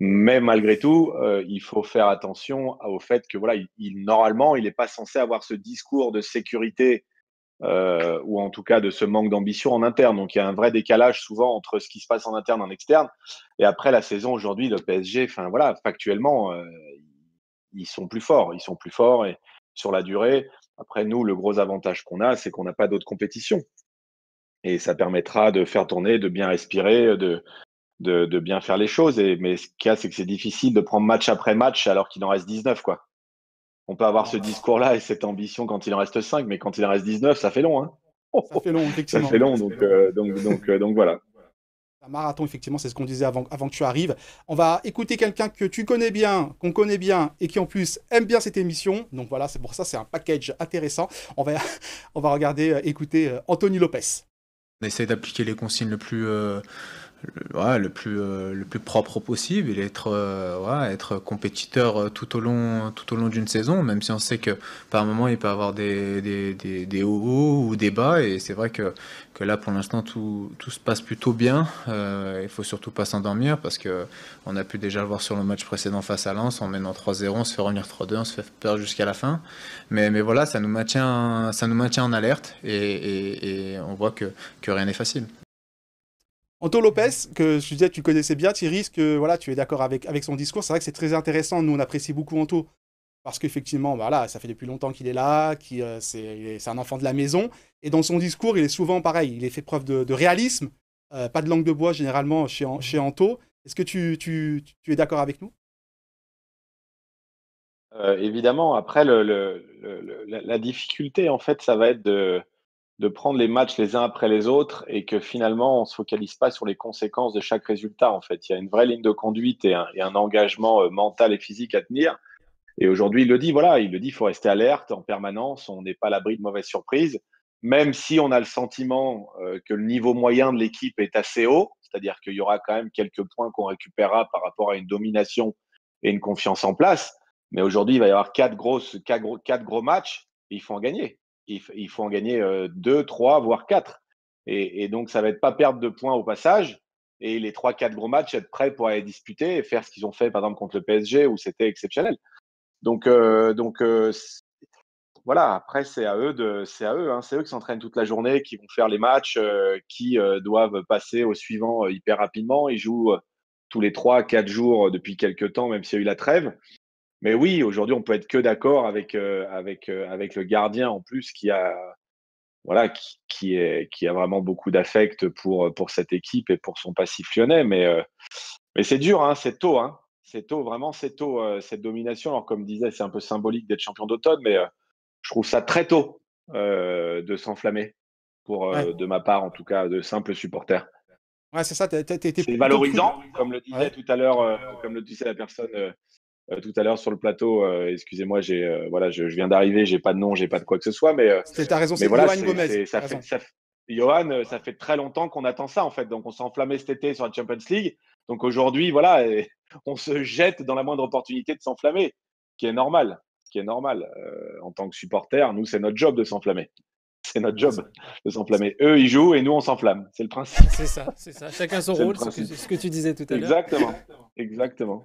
Mais malgré tout, euh, il faut faire attention au fait que voilà, normalement, il n'est pas censé avoir ce discours de sécurité euh, ou en tout cas de ce manque d'ambition en interne. Donc il y a un vrai décalage souvent entre ce qui se passe en interne et en externe. Et après la saison aujourd'hui, le PSG, enfin voilà, factuellement, ils sont plus forts. Ils sont plus forts et sur la durée. Après, nous, le gros avantage qu'on a, c'est qu'on n'a pas d'autres compétitions. Et ça permettra de faire tourner, de bien respirer, de, de, bien faire les choses. Et, mais ce qu'il y a, c'est que c'est difficile de prendre match après match alors qu'il en reste 19. Quoi. On peut avoir ce discours-là et cette ambition quand il en reste 5, mais quand il en reste 19, ça fait long. Hein. ça fait long, Ça fait long, donc, euh, donc, donc, euh, donc voilà marathon, effectivement, c'est ce qu'on disait avant, que tu arrives. On va écouter quelqu'un que tu connais bien, qu'on connaît bien et qui en plus aime bien cette émission. Donc voilà, c'est pour ça, c'est un package intéressant. On va, on va regarder, euh, écouter euh, Anthony Lopez. On essaie d'appliquer les consignes le plus. Euh, le, plus, euh, le plus propre possible et être, euh, être compétiteur euh, tout au long, tout au long d'une saison, même si on sait que par moment il peut avoir des, des, des, hauts ou des bas. Et c'est vrai que, que là pour l'instant tout, tout se passe plutôt bien. Euh, il faut surtout pas s'endormir parce que on a pu déjà le voir sur le match précédent face à Lens. On mène en 3-0, on se fait revenir 3-2, on se fait perdre jusqu'à la fin. Mais, mais voilà, ça nous maintient, ça nous maintient en alerte et, on voit que rien n'est facile. Anto Lopez, que je disais, tu connaissais bien, Thierry, risques, voilà, tu es d'accord avec, avec son discours. C'est vrai que c'est très intéressant. Nous, on apprécie beaucoup Anto parce qu'effectivement, voilà, bah ça fait depuis longtemps qu'il est là, qui euh, c'est, c'est un enfant de la maison. Et dans son discours, il est souvent pareil. Il est fait preuve de, réalisme, euh, pas de langue de bois généralement chez, chez Anto. Est-ce que tu, es d'accord avec nous euh, Évidemment. Après, la, difficulté, en fait, ça va être de de prendre les matchs les uns après les autres et que finalement on ne se focalise pas sur les conséquences de chaque résultat. En fait, il y a une vraie ligne de conduite et un, engagement euh, mental et physique à tenir. Et aujourd'hui, il le dit, voilà, il le dit, il faut rester alerte en permanence, on n'est pas à l'abri de mauvaises surprises, même si on a le sentiment euh, que le niveau moyen de l'équipe est assez haut, c'est-à-dire qu'il y aura quand même quelques points qu'on récupérera par rapport à une domination et une confiance en place. Mais aujourd'hui, il va y avoir quatre, grosses, quatre gros matchs et il faut en gagner il, faut en gagner euh, deux, trois, voire 4. Et, donc, ça va être pas perdre de points au passage. Et les trois, quatre gros matchs, être prêts pour aller disputer et faire ce qu'ils ont fait, par exemple, contre le PSG, où c'était exceptionnel. Donc, euh, euh, voilà, après, c'est à eux, de, c'est à eux, hein. c'est eux qui s'entraînent toute la journée, qui vont faire les matchs, qui doivent passer au suivant hyper rapidement. Ils jouent tous les trois, quatre jours depuis quelques temps, même s'il y a eu la trêve. Mais oui, aujourd'hui, on peut être que d'accord avec, euh, avec, euh, avec le gardien en plus qui a, voilà, qui, qui, est, qui a vraiment beaucoup d'affect pour, euh, pour cette équipe et pour son passif lyonnais. Mais, mais c'est dur, hein, c'est tôt. Hein, c'est tôt, vraiment, c'est tôt, cette domination. Alors, comme disait, c'est un peu symbolique d'être champion d'automne, mais je trouve ça très tôt de s'enflammer, pour, de ma part en tout cas, de simple supporter. Ouais, c'est ça. valorisant, comme le disait tout à l'heure, comme le disait la personne euh, tout à l'heure sur le plateau. Euh, excusez-moi, j'ai euh, voilà, je, viens d'arriver, j'ai pas de nom, j'ai pas de quoi que ce soit, mais c'est ta raison, c'est voilà, Johan Gomez. Ça fait, Johan, ça fait très longtemps qu'on attend ça en fait. Donc on s'est enflammé cet été sur la Champions League. Donc aujourd'hui, voilà, on se jette dans la moindre opportunité de s'enflammer, qui est normal, qui est normal. en tant que supporter, nous c'est notre job de s'enflammer. C'est notre job de s'enflammer. Eux, ils jouent et nous, on s'enflamme. C'est le principe. C'est ça, c'est ça. Chacun son rôle, c'est ce que, tu disais tout à l'heure. Exactement, exactement.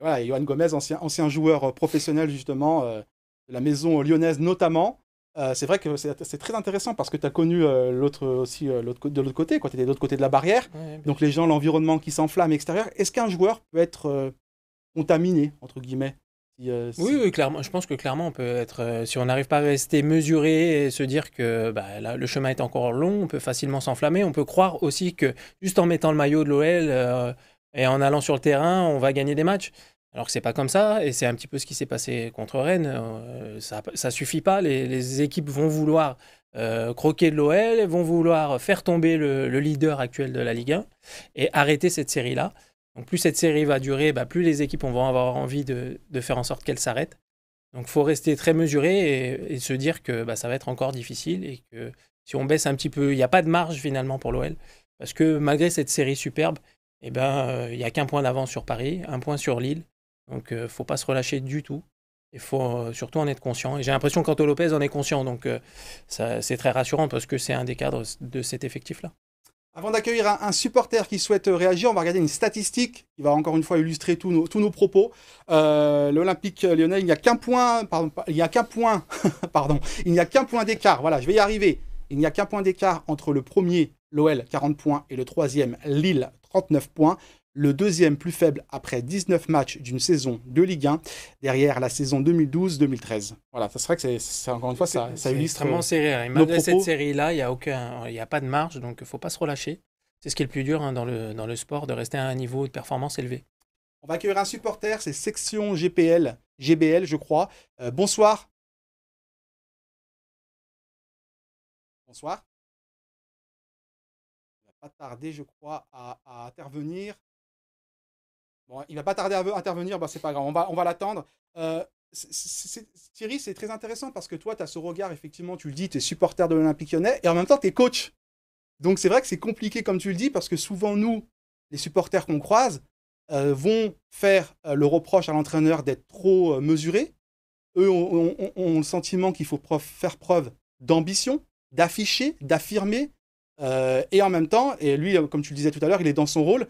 Voilà, Johan Gomez, ancien, ancien joueur euh, professionnel justement euh, de la maison lyonnaise notamment. Euh, c'est vrai que c'est très intéressant parce que tu as connu l'autre aussi de l'autre côté, quand tu étais de l'autre côté de la barrière. Donc les gens, l'environnement qui s'enflamme extérieur. Est-ce qu'un joueur peut être contaminé, entre guillemets Oui, oui, clairement. Je pense que clairement, on peut être. si on n'arrive pas à rester mesuré et se dire que bah, là, le chemin est encore long, on peut facilement s'enflammer. On peut croire aussi que juste en mettant le maillot de l'OL et en allant sur le terrain, on va gagner des matchs. Alors que c'est pas comme ça, et c'est un petit peu ce qui s'est passé contre Rennes. Euh, ça, ne suffit pas. Les, équipes vont vouloir euh, croquer de l'OL, vont vouloir faire tomber le, leader actuel de la Ligue 1 et arrêter cette série-là. Donc plus cette série va durer, bah, plus les équipes vont avoir envie de, faire en sorte qu'elle s'arrête. Donc faut rester très mesuré et, se dire que bah, ça va être encore difficile et que si on baisse un petit peu, il n'y a pas de marge finalement pour l'OL. Parce que malgré cette série superbe, eh ben, euh, il n'y a qu'un point d'avance sur Paris, un point sur Lille. Donc, il euh, ne faut pas se relâcher du tout. Il faut euh, surtout en être conscient. Et j'ai l'impression qu'Anto Lopez en est conscient. Donc, c'est très rassurant parce que c'est un des cadres de cet effectif-là. Avant d'accueillir un, supporter qui souhaite réagir, on va regarder une statistique qui va encore une fois illustrer tous nos, propos. L'Olympique lyonnais, il n'y a qu'un point, il n'y a qu'un point, pardon, il n'y a qu'un point d'écart. Voilà, je vais y arriver. Il n'y a qu'un point d'écart entre le premier l'OL 40 points et le troisième Lille 39 points. Le deuxième plus faible après 19 matchs d'une saison de Ligue 1, derrière la saison 2012-2013. Voilà, ça serait que c'est encore une fois, ça, ça illustre. Euh, extrêmement serré. Hein. malgré cette série-là, il n'y a, aucun, y a pas de marge, donc il ne faut pas se relâcher. C'est ce qui est le plus dur hein, dans, le, sport, de rester à un niveau de performance élevé. On va accueillir un supporter, c'est section GPL, GBL, je crois. Euh, bonsoir. Bonsoir pas tarder, je crois, à, intervenir. Bon, il va pas tarder à intervenir, bah, c'est pas grave, on va, on va l'attendre. Euh, Thierry, c'est très intéressant parce que toi, tu as ce regard, effectivement, tu le dis, tu es supporter de l'Olympique lyonnais et en même temps, tu es coach. Donc c'est vrai que c'est compliqué, comme tu le dis, parce que souvent, nous, les supporters qu'on croise, euh, vont faire euh, le reproche à l'entraîneur d'être trop mesuré. Eux ont, le sentiment qu'il faut faire preuve d'ambition, d'afficher, d'affirmer, euh, et en même temps, et lui, euh, comme tu le disais tout à l'heure, il est dans son rôle.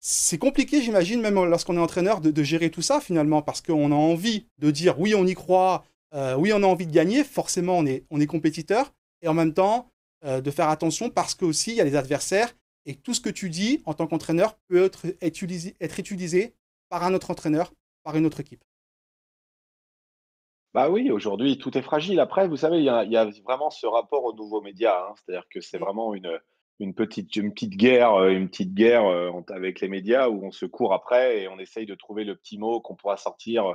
C'est compliqué, j'imagine, même lorsqu'on est entraîneur, de, gérer tout ça finalement, parce qu'on a envie de dire oui, on y croit, euh, oui, on a envie de gagner, forcément, on est, on compétiteur, et en même temps, de faire attention parce qu'aussi, il y a des adversaires, et tout ce que tu dis en tant qu'entraîneur peut être utilisé par un autre entraîneur, par une autre équipe. Bah oui, aujourd'hui, tout est fragile. Après, vous savez, il y, a- vraiment ce rapport aux nouveaux médias. Hein. C'est-à-dire que c'est vraiment une, une, petite, une petite guerre, euh, une petite guerre euh, avec les médias où on se court après et on essaye de trouver le petit mot qu'on pourra sortir. Euh,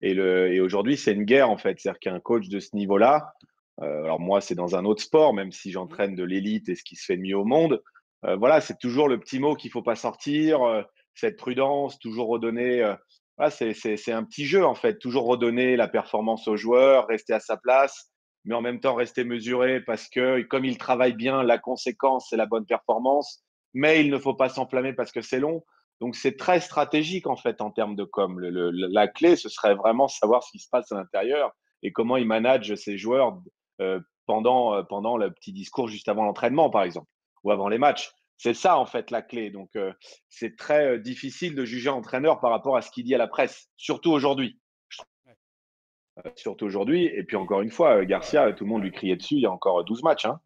et, et aujourd'hui, c'est une guerre, en fait. C'est-à-dire qu'un coach de ce niveau-là, alors moi, c'est dans un autre sport, même si j'entraîne de l'élite et ce qui se fait de mieux au monde, voilà, c'est toujours le petit mot qu'il faut pas sortir, cette prudence, toujours redonner c'est un petit jeu en fait. Toujours redonner la performance au joueur, rester à sa place, mais en même temps rester mesuré parce que comme il travaille bien, la conséquence c'est la bonne performance. Mais il ne faut pas s'enflammer parce que c'est long. Donc c'est très stratégique en fait en termes de com. Le, la clé, ce serait vraiment savoir ce qui se passe à l'intérieur et comment il manage ses joueurs euh, pendant, euh, pendant le petit discours juste avant l'entraînement par exemple ou avant les matchs. C'est ça, en fait, la clé. Donc, euh, c'est très euh, difficile de juger un entraîneur par rapport à ce qu'il dit à la presse, surtout aujourd'hui. Euh, surtout aujourd'hui. Et puis, encore une fois, Garcia, tout le monde lui criait dessus il y a encore 12 matchs. Hein.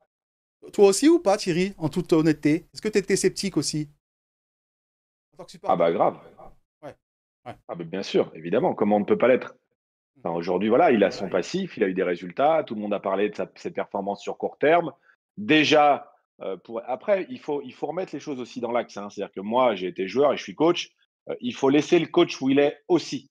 Toi aussi ou pas, Thierry, en toute honnêteté Est-ce que tu étais sceptique aussi Ah, bah, grave. Ouais. Ah, bah, bien sûr, évidemment. Comment on ne peut pas l'être hmm. Aujourd'hui, voilà, il a son passif, il a eu des résultats, tout le monde a parlé de sa, ses performances sur court terme. Déjà, après, il faut, il remettre les choses aussi dans l'axe. Hein. C'est-à-dire que moi, j'ai été joueur et je suis coach. il faut laisser le coach où il est aussi.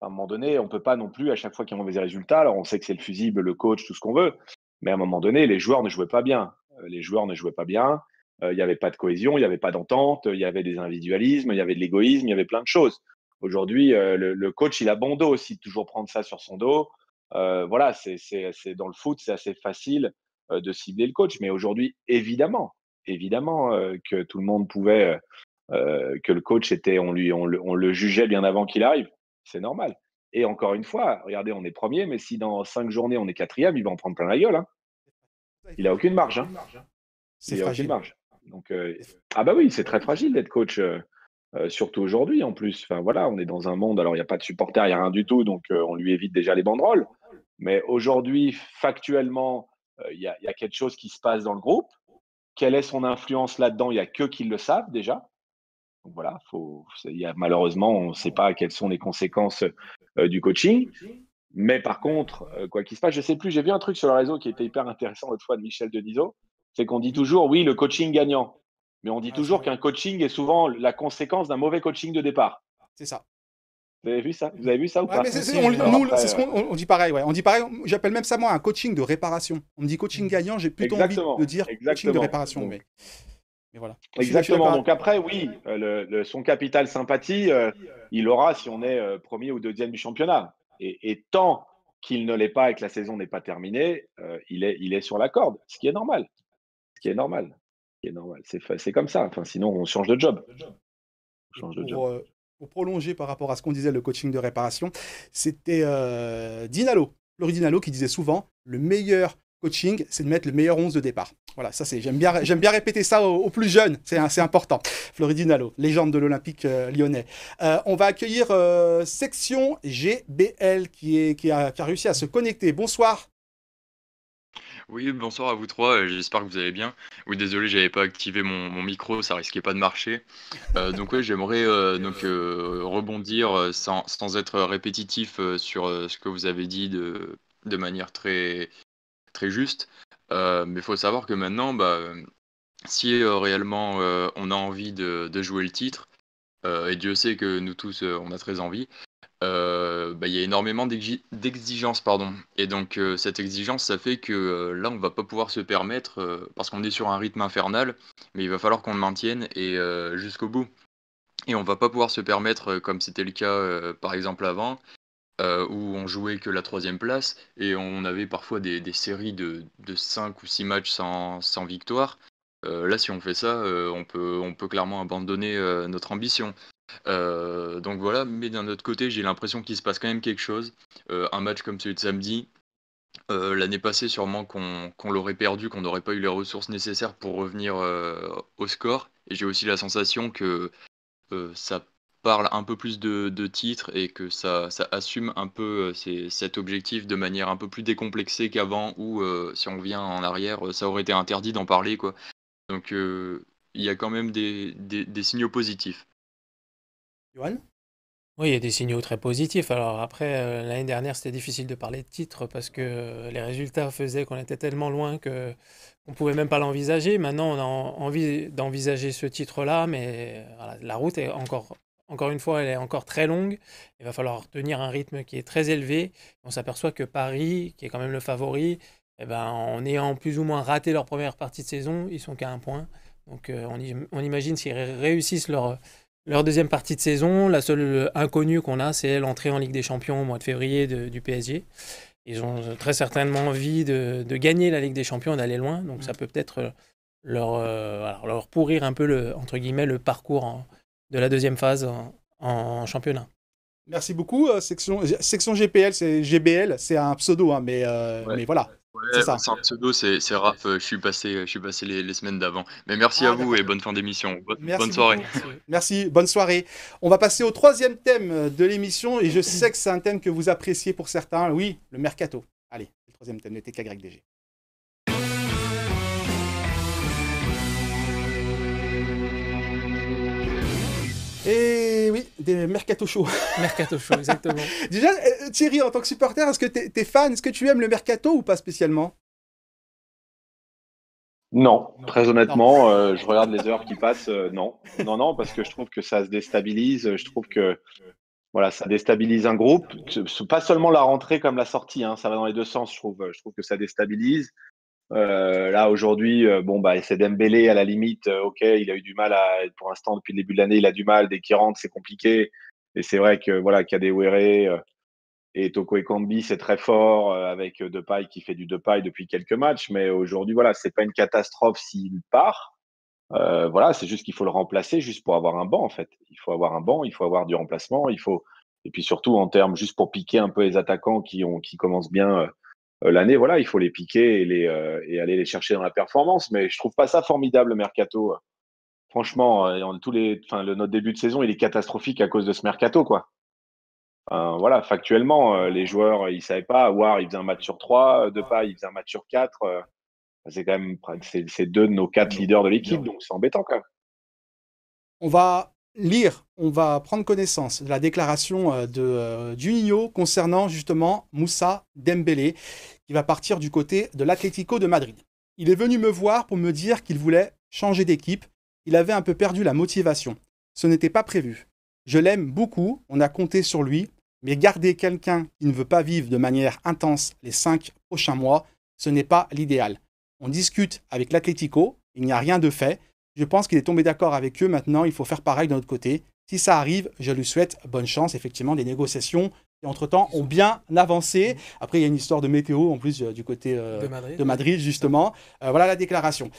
À un moment donné, on ne peut pas non plus, à chaque fois qu'il y a mauvais résultats, alors on sait que c'est le fusible, le coach, tout ce qu'on veut. Mais à un moment donné, les joueurs ne jouaient pas bien. Les joueurs ne jouaient pas bien. Il n'y avait pas de cohésion, il n'y avait pas d'entente, il y avait des individualismes, il y avait de l'égoïsme, il y avait plein de choses. Aujourd'hui, le, coach, il a bon dos aussi de toujours prendre ça sur son dos. voilà, c'est dans le foot, c'est assez facile euh, de cibler le coach. Mais aujourd'hui, évidemment, évidemment euh, que tout le monde pouvait, euh, que le coach était, on, lui, on, le, jugeait bien avant qu'il arrive. C'est normal. Et encore une fois, regardez, on est premier, mais si dans cinq journées on est quatrième, il va en prendre plein la gueule. Hein. Il n'a aucune marge. Hein. c'est Donc, ah bah oui, c'est très fragile d'être coach, surtout aujourd'hui en plus. Enfin voilà, on est dans un monde, alors il n'y a pas de supporters, il n'y a rien du tout, donc on lui évite déjà les banderoles. Mais aujourd'hui, factuellement, euh, il y, a, quelque chose qui se passe dans le groupe. Quelle est son influence là-dedans Il n'y a que qui le savent déjà. voilà, malheureusement, on ne sait pas quelles sont les conséquences euh, du coaching. Mais par contre, euh, quoi qu'il se passe, je ne sais plus, j'ai vu un truc sur le réseau qui était hyper intéressant l'autre fois de Michel Deniso. c'est qu'on dit toujours, oui, le coaching gagnant. Mais on dit ah, toujours qu'un coaching est souvent la conséquence d'un mauvais coaching de départ. C'est ça. Vous avez vu ça Vous avez vu ça ou pas on dit pareil. Ouais. On dit pareil. J'appelle même ça moi un coaching de réparation. On me dit coaching mm. gagnant. J'ai plutôt envie de dire coaching de réparation. voilà. Exactement. Donc après, oui, euh, son capital sympathie, euh, il aura si on est euh, premier ou deuxième du championnat. Et, tant qu'il ne l'est pas et que la saison n'est pas terminée, il est, sur la corde, ce qui est normal. Ce qui est normal. C'est comme ça. sinon, on change de job. On change de job pour prolonger par rapport à ce qu'on disait le coaching de réparation, c'était euh, Dinalo, qui disait souvent le meilleur coaching, c'est de mettre le meilleur 11 de départ. Voilà, ça c'est, j'aime bien, j'aime bien répéter ça aux, plus jeunes, c'est, c'est important. Floridinalo, légende de l'Olympique euh, lyonnais. Euh, on va accueillir euh, section GBL qui, est, qui, a, réussi à se connecter. Bonsoir oui, bonsoir à vous trois, euh, j'espère que vous allez bien. Oui, désolé, j'avais pas activé mon, micro, ça risquait pas de marcher. Euh, donc oui, j'aimerais euh, donc rebondir sans, sans, être répétitif sur ce que vous avez dit de, manière très, très juste. mais il faut savoir que maintenant, bah, si réellement on a envie de, de jouer le titre, et Dieu sait que nous tous on a très envie, euh, bah, il y a énormément d'exigences. Pardon. Et donc, euh, cette exigence, ça fait que euh, là, on ne va pas pouvoir se permettre, parce qu'on est sur un rythme infernal, mais il va falloir qu'on le maintienne et jusqu'au bout. Et on ne va pas pouvoir se permettre, comme c'était le cas par exemple avant, où on jouait que la troisième place et on avait parfois des, séries de, de 5 ou 6 matchs sans, victoire. là, si on fait ça, peut, on peut clairement abandonner notre ambition. Euh, donc voilà, mais d'un autre côté, j'ai l'impression qu'il se passe quand même quelque chose. Euh, un match comme celui de samedi, euh, l'année passée, sûrement qu'on l'aurait perdu, qu'on n'aurait pas eu les ressources nécessaires pour revenir au score. Et j'ai aussi la sensation que ça parle un peu plus de, titres et que ça, assume un peu cet objectif de manière un peu plus décomplexée qu'avant, où si on revient en arrière, ça aurait été interdit d'en parler. Quoi. Donc il y a quand même des signaux positifs. Johan oui, il y a des signaux très positifs. Alors après, euh, l'année dernière, c'était difficile de parler de titre parce que euh, les résultats faisaient qu'on était tellement loin que on pouvait même pas l'envisager. Maintenant, on a envie d'envisager ce titre-là, mais euh, la route est encore encore une fois, elle est encore très longue. Il va falloir tenir un rythme qui est très élevé. On s'aperçoit que Paris, qui est quand même le favori, eh ben, en ayant plus ou moins raté leur première partie de saison, ils sont qu'à un point. Donc on imagine s'ils réussissent leur leur deuxième partie de saison, la seule euh, inconnue qu'on a, c'est l'entrée en Ligue des Champions au mois de février du PSG. Ils ont euh, très certainement envie de, de gagner la Ligue des Champions, d'aller loin. Donc mm. ça peut peut-être euh, leur, leur pourrir un peu le, entre guillemets, le parcours de la deuxième phase en, championnat. Merci beaucoup. Section, section GPL, c'est GBL, c'est un pseudo, hein, mais, mais voilà c'est un pseudo, c'est Raph. Euh, je suis passé, euh, je suis passé les, semaines d'avant. Mais merci ah, à vous et bonne fin d'émission. Bonne, soirée. Merci, bonne soirée. On va passer au troisième thème euh, de l'émission et je sais que c'est un thème que vous appréciez pour certains. Oui, le mercato. Allez, le troisième thème de TKYDG. Et des mercato show. mercato show, exactement. Déjà, euh, Thierry, en tant que supporter, est-ce que tu es, fan Est-ce que tu aimes le mercato ou pas spécialement non, très honnêtement, euh, je regarde les heures qui passent. Euh, non, non, non, parce que je trouve que ça se déstabilise. Je trouve que voilà, ça déstabilise un groupe. Pas seulement la rentrée comme la sortie, hein, ça va dans les deux sens. Je trouve, je trouve que ça déstabilise. Euh, là aujourd'hui, euh, bon bah c'est Dembélé à la limite. Euh, ok, il a eu du mal à, pour l'instant depuis le début de l'année, il a du mal. Dès qu'il rentre, c'est compliqué. Et c'est vrai que voilà, Kadewere et Toko Ekambi, c'est très fort avec Depay qui fait du Depay depuis quelques matchs. Mais aujourd'hui, voilà, c'est pas une catastrophe s'il part. voilà, c'est juste qu'il faut le remplacer juste pour avoir un banc en fait. Il faut avoir un banc, il faut avoir du remplacement, il faut et puis surtout en termes juste pour piquer un peu les attaquants qui ont qui commencent bien euh, l'année, voilà, il faut les piquer et, les, euh, et aller les chercher dans la performance. Mais je trouve pas ça formidable, le mercato. Franchement, en, euh, tous les, enfin, le, notre début de saison, il est catastrophique à cause de ce mercato, quoi. voilà, factuellement, les joueurs, ils savaient pas. War, il faisait un match sur 3. pas, il faisait un match sur quatre. c'est quand même c'est, deux de nos quatre leaders de l'équipe, donc c'est embêtant quand On va lire, on va prendre connaissance de la déclaration euh, de Juninho euh, concernant justement Moussa Dembélé, qui va partir du côté de l'Atlético de Madrid. Il est venu me voir pour me dire qu'il voulait changer d'équipe. Il avait un peu perdu la motivation. Ce n'était pas prévu. Je l'aime beaucoup, on a compté sur lui, mais garder quelqu'un qui ne veut pas vivre de manière intense les cinq prochains mois, ce n'est pas l'idéal. On discute avec l'Atlético, il n'y a rien de fait, je pense qu'il est tombé d'accord avec eux maintenant, il faut faire pareil de notre côté. Si ça arrive, je lui souhaite bonne chance, effectivement, des négociations entre-temps, ont bien avancé. Mmh. Après, il y a une histoire de météo, en plus, euh, du côté euh, de, Madrid, justement. Euh, voilà la déclaration.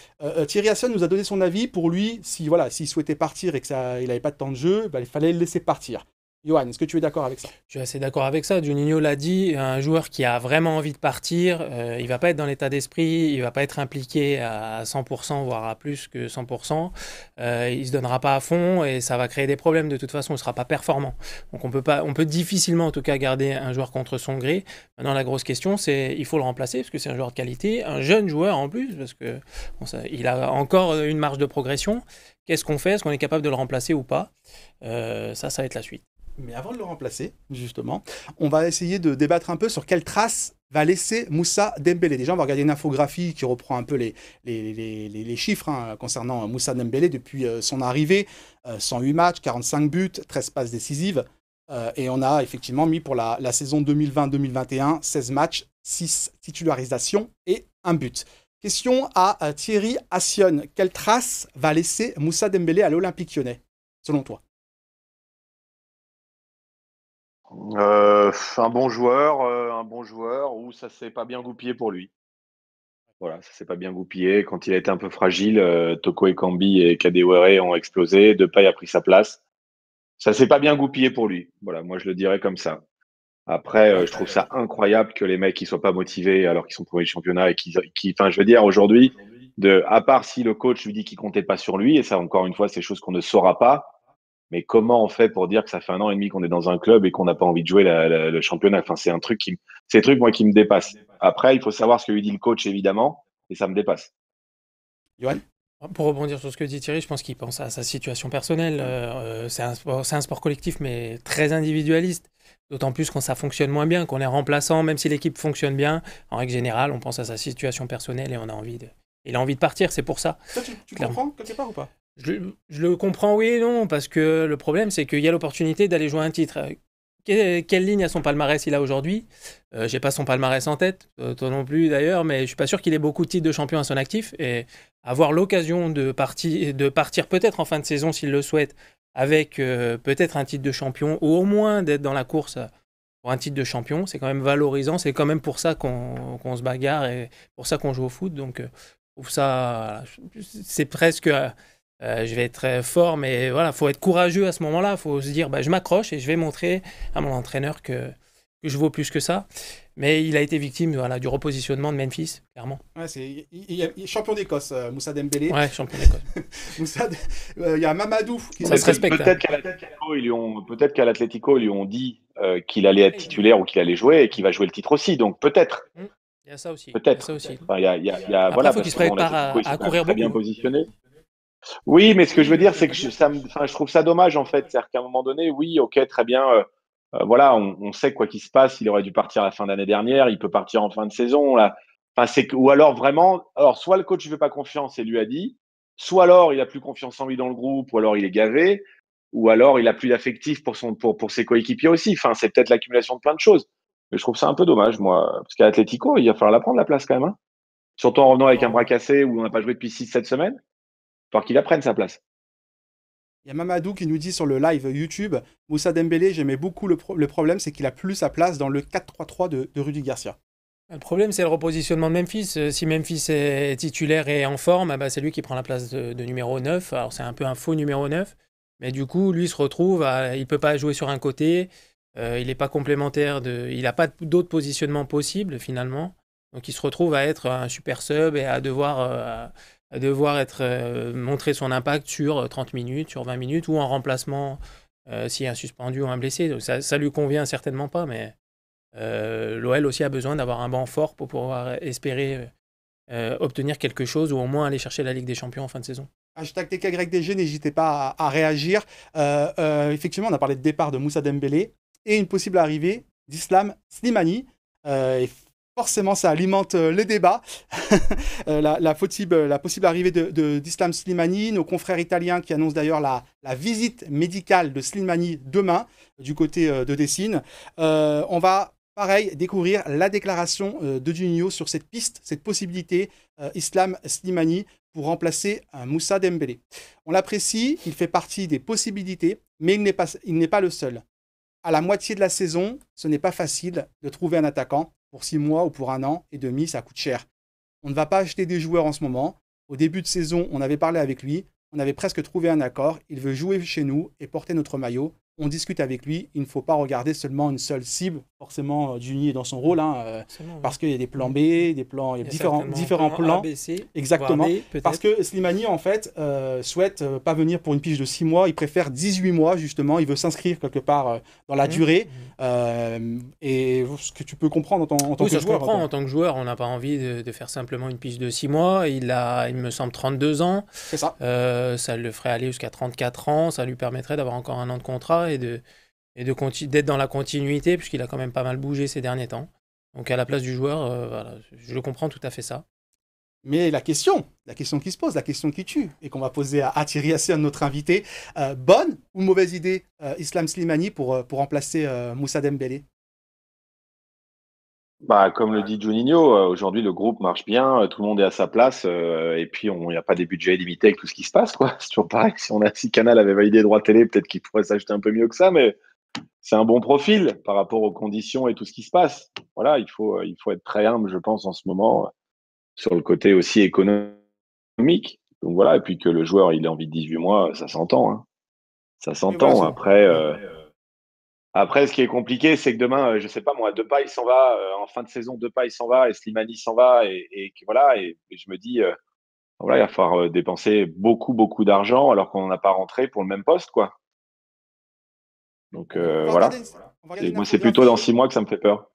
Thierry Hassan nous a donné son avis. Pour lui, si voilà, s'il souhaitait partir et qu'il n'avait pas de temps de jeu, bah, il fallait le laisser partir. Johan, est-ce que tu es d'accord avec ça Je suis assez d'accord avec ça. Juninho l'a dit, un joueur qui a vraiment envie de partir, euh, il ne va pas être dans l'état d'esprit, il ne va pas être impliqué à 100%, voire à plus que 100%. Euh, il ne se donnera pas à fond et ça va créer des problèmes. De toute façon, il ne sera pas performant. Donc on peut pas, on peut difficilement en tout cas garder un joueur contre son gré. Maintenant, la grosse question, c'est il faut le remplacer parce que c'est un joueur de qualité, un jeune joueur en plus parce que il a encore une marge de progression. Qu'est-ce qu'on fait Est-ce qu'on est capable de le remplacer ou pas euh, Ça, ça va être la suite. Mais avant de le remplacer, justement, on va essayer de débattre un peu sur quelle trace va laisser Moussa Dembélé. Déjà, on va regarder une infographie qui reprend un peu les, les, chiffres hein, concernant euh, Moussa Dembélé depuis euh, son arrivée. 108 euh, matchs, 45 buts, 13 passes décisives. et on a effectivement mis pour la, saison 2020-2021 16 matchs, 6 titularisations et 1 but. Question à Thierry Assion. Quelle trace va laisser Moussa Dembélé à l'Olympique lyonnais, selon toi euh, un bon joueur, euh, un bon joueur où ça s'est pas bien goupillé pour lui. Voilà, ça s'est pas bien goupillé. Quand il a été un peu fragile, euh, toko Toko Ekambi et Kadewere ont explosé. Depay a pris sa place. Ça s'est pas bien goupillé pour lui. Voilà, moi je le dirais comme ça. Après, je trouve ça incroyable que les mecs ne soient pas motivés alors qu'ils sont pour du championnat et qu'ils, enfin, je veux dire aujourd'hui, à part si le coach lui dit qu'il comptait pas sur lui et ça encore une fois, c'est chose qu'on ne saura pas mais comment on fait pour dire que ça fait un an et demi qu'on est dans un club et qu'on n'a pas envie de jouer le championnat Enfin, c'est un truc qui, c'est moi qui me dépasse. Après, il faut savoir ce que lui dit le coach évidemment, et ça me dépasse. Johan pour rebondir sur ce que dit Thierry, je pense qu'il pense à sa situation personnelle. Euh, euh, c'est un, sport collectif, mais très individualiste. D'autant plus quand ça fonctionne moins bien, qu'on est remplaçant, même si l'équipe fonctionne bien. En règle générale, on pense à sa situation personnelle et on a envie de. Il a envie de partir, c'est pour ça. tu, comprends quelque tu ou pas je, le comprends, oui et non, parce que le problème, c'est qu'il y a l'opportunité d'aller jouer un titre. Quelle, ligne à son palmarès il a aujourd'hui Je euh, J'ai pas son palmarès en tête, euh, toi non plus d'ailleurs, mais je suis pas sûr qu'il ait beaucoup de titres de champion à son actif. Et avoir l'occasion de, partir, de partir peut-être en fin de saison, s'il le souhaite, avec euh, peut-être un titre de champion, ou au moins d'être dans la course pour un titre de champion, c'est quand même valorisant, c'est quand même pour ça qu'on se bagarre et pour ça qu'on joue au foot. Donc, ça, c'est presque euh, je vais être euh, fort, mais voilà, faut être courageux à ce moment-là. Faut se dire, bah, je m'accroche et je vais montrer à mon entraîneur que, je vaux plus que ça. Mais il a été victime voilà, du repositionnement de Memphis, clairement. Ouais, il, est champion d'Écosse, euh, Moussa Dembélé. Ouais, champion d'Écosse. Moussa, il y a Mamadou qui ça se respecte. Peut-être hein. qu'à l'Atlético, ils, lui ont dit qu'il allait être titulaire ou qu'il allait jouer et qu'il va jouer le titre aussi. Donc peut-être. Hmm. Il y a ça aussi. Peut-être. Il ça aussi. il y a, il y a, faut qu'il se prépare à, courir très bien positionné. Oui, mais ce que je veux dire, c'est que je, ça me, je trouve ça dommage, en fait. C'est-à-dire qu'à un moment donné, oui, ok, très bien. Euh, euh, voilà, on, sait quoi qu'il se passe. Il aurait dû partir à la fin d'année dernière. Il peut partir en fin de saison. Là. Enfin, c'est, ou alors vraiment, alors soit le coach ne fait pas confiance et lui a dit, soit alors il a plus confiance en lui dans le groupe, ou alors il est gavé, ou alors il a plus d'affectif pour, son, pour, pour ses coéquipiers aussi. Enfin, c'est peut-être l'accumulation de plein de choses. Mais je trouve ça un peu dommage, moi. Parce qu'à Atletico, il va falloir la prendre la place quand même. Hein Surtout en revenant avec un bras cassé où on n'a pas joué depuis 6-7 semaines faut qu'il apprenne sa place. Il y a Mamadou qui nous dit sur le live YouTube Moussa Dembélé, j'aimais beaucoup le, problème, c'est qu'il a plus sa place dans le 4-3-3 de, de Rudy Garcia. Le problème, c'est le repositionnement de Memphis. Euh, si Memphis est titulaire et en forme, ah bah, c'est lui qui prend la place de, numéro 9. Alors, c'est un peu un faux numéro 9. Mais du coup, lui se retrouve, il ne peut pas jouer sur un côté. Euh, il n'est pas complémentaire. De, il n'a pas d'autres positionnements possibles, finalement. Donc, il se retrouve à être un super sub et à devoir euh, devoir être montré euh, montrer son impact sur 30 euh, minutes, sur 20 minutes ou en remplacement euh, s'il y a un suspendu ou un blessé. ça, ça lui convient certainement pas, mais l'OL aussi a besoin d'avoir un banc fort pour pouvoir espérer obtenir quelque chose ou au moins aller chercher la Ligue des Champions en fin de saison. Hashtag TKYDG, n'hésitez pas à, réagir. effectivement, on a parlé de départ de Moussa Dembélé et une possible arrivée d'Islam Slimani. Euh, forcément, ça alimente euh, les débats. Euh, la, possible, arrivée d'Islam de, Slimani, nos confrères italiens qui annoncent d'ailleurs la, visite médicale de Slimani demain euh, du côté de Dessine. on va pareil découvrir la déclaration de Junio sur cette piste, cette possibilité Islam Slimani pour remplacer Moussa Dembélé. On l'apprécie, il fait partie des possibilités, mais il n'est pas le seul. À la moitié de la saison, ce n'est pas facile de trouver un attaquant pour six mois ou pour un an et demi, ça coûte cher. On ne va pas acheter des joueurs en ce moment. Au début de saison, on avait parlé avec lui, on avait presque trouvé un accord, il veut jouer chez nous et porter notre maillot. On discute avec lui, il ne faut pas regarder seulement une seule cible forcément euh, Juni est dans son rôle, hein, euh, parce qu'il y a des plans B, des plans, il différents, différents plans. exactement. parce que Slimani, en fait, euh, souhaite pas venir pour une pige de 6 mois, il préfère 18 mois, justement, il veut s'inscrire quelque part dans la mhm. durée. Mhm. et ce que tu peux comprendre en, tant, en tant oui, que joueur. Je en tant que joueur, on n'a pas envie de, faire simplement une pige de 6 mois. Il a, il me semble, 32 ans. C'est ça. ça le ferait aller jusqu'à 34 ans, ça lui permettrait d'avoir encore un an de contrat et de et de d'être dans la continuité, puisqu'il a quand même pas mal bougé ces derniers temps. Donc à la place du joueur, euh, je le comprends tout à fait ça. Mais la question, la question qui se pose, la question qui tue, et qu'on va poser à, Thierry à notre invité, euh, bonne ou mauvaise idée, euh, Islam Slimani, pour, pour remplacer Moussa Dembélé bah, comme le dit Juninho, aujourd'hui le groupe marche bien, tout le monde est à sa place, et puis il n'y a pas des budgets illimités avec tout ce qui se passe, quoi. C'est toujours pareil. Si on a si Canal avait validé droit télé, peut-être qu'il pourrait s'acheter un peu mieux que ça, mais c'est un bon profil par rapport aux conditions et tout ce qui se passe. Voilà, il faut, euh, il faut être très humble, je pense, en ce moment, sur le côté aussi économique. Donc voilà, et puis que le joueur, il a envie de 18 mois, ça s'entend. Hein. Ça s'entend. après, euh, euh, après, ce qui est compliqué, c'est que demain, je sais pas moi, il s'en va, en fin de saison, il s'en va, et Slimani s'en va, et, voilà, et, je me dis, voilà, il va falloir dépenser beaucoup, beaucoup d'argent alors qu'on n'a pas rentré pour le même poste, quoi. Donc euh, voilà. moi, c'est plutôt dans six mois que ça me fait peur.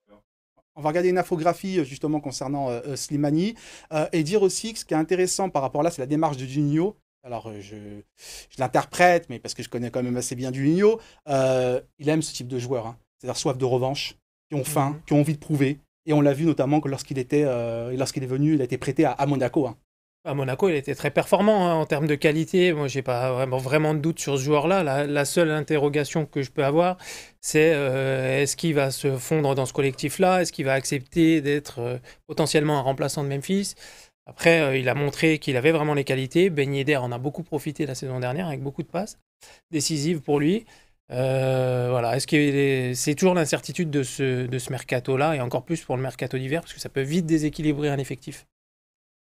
On va regarder une infographie euh, justement concernant euh, Slimani et dire aussi que ce qui est intéressant par rapport à là, c'est la démarche de Juninho. Alors je, l'interprète, mais parce que je connais quand même assez bien Juninho, il aime ce type de joueur, hein. c'est-à-dire soif de revanche, qui ont faim, mhm. qui ont envie de prouver. Et on l'a vu notamment que lorsqu'il était, lorsqu'il est venu, il a été prêté à, Monaco. Hein. À ah, Monaco, il était très performant hein, en termes de qualité. Moi, j'ai pas vraiment, de doute sur ce joueur-là. La, seule interrogation que je peux avoir, c'est euh, est-ce qu'il va se fondre dans ce collectif-là Est-ce qu'il va accepter d'être euh, potentiellement un remplaçant de Memphis Après, euh, il a montré qu'il avait vraiment les qualités. Ben Yedder en a beaucoup profité la saison dernière avec beaucoup de passes décisives pour lui. voilà, est-ce que c'est toujours l'incertitude de ce, de ce mercato-là et encore plus pour le mercato d'hiver parce que ça peut vite déséquilibrer un effectif.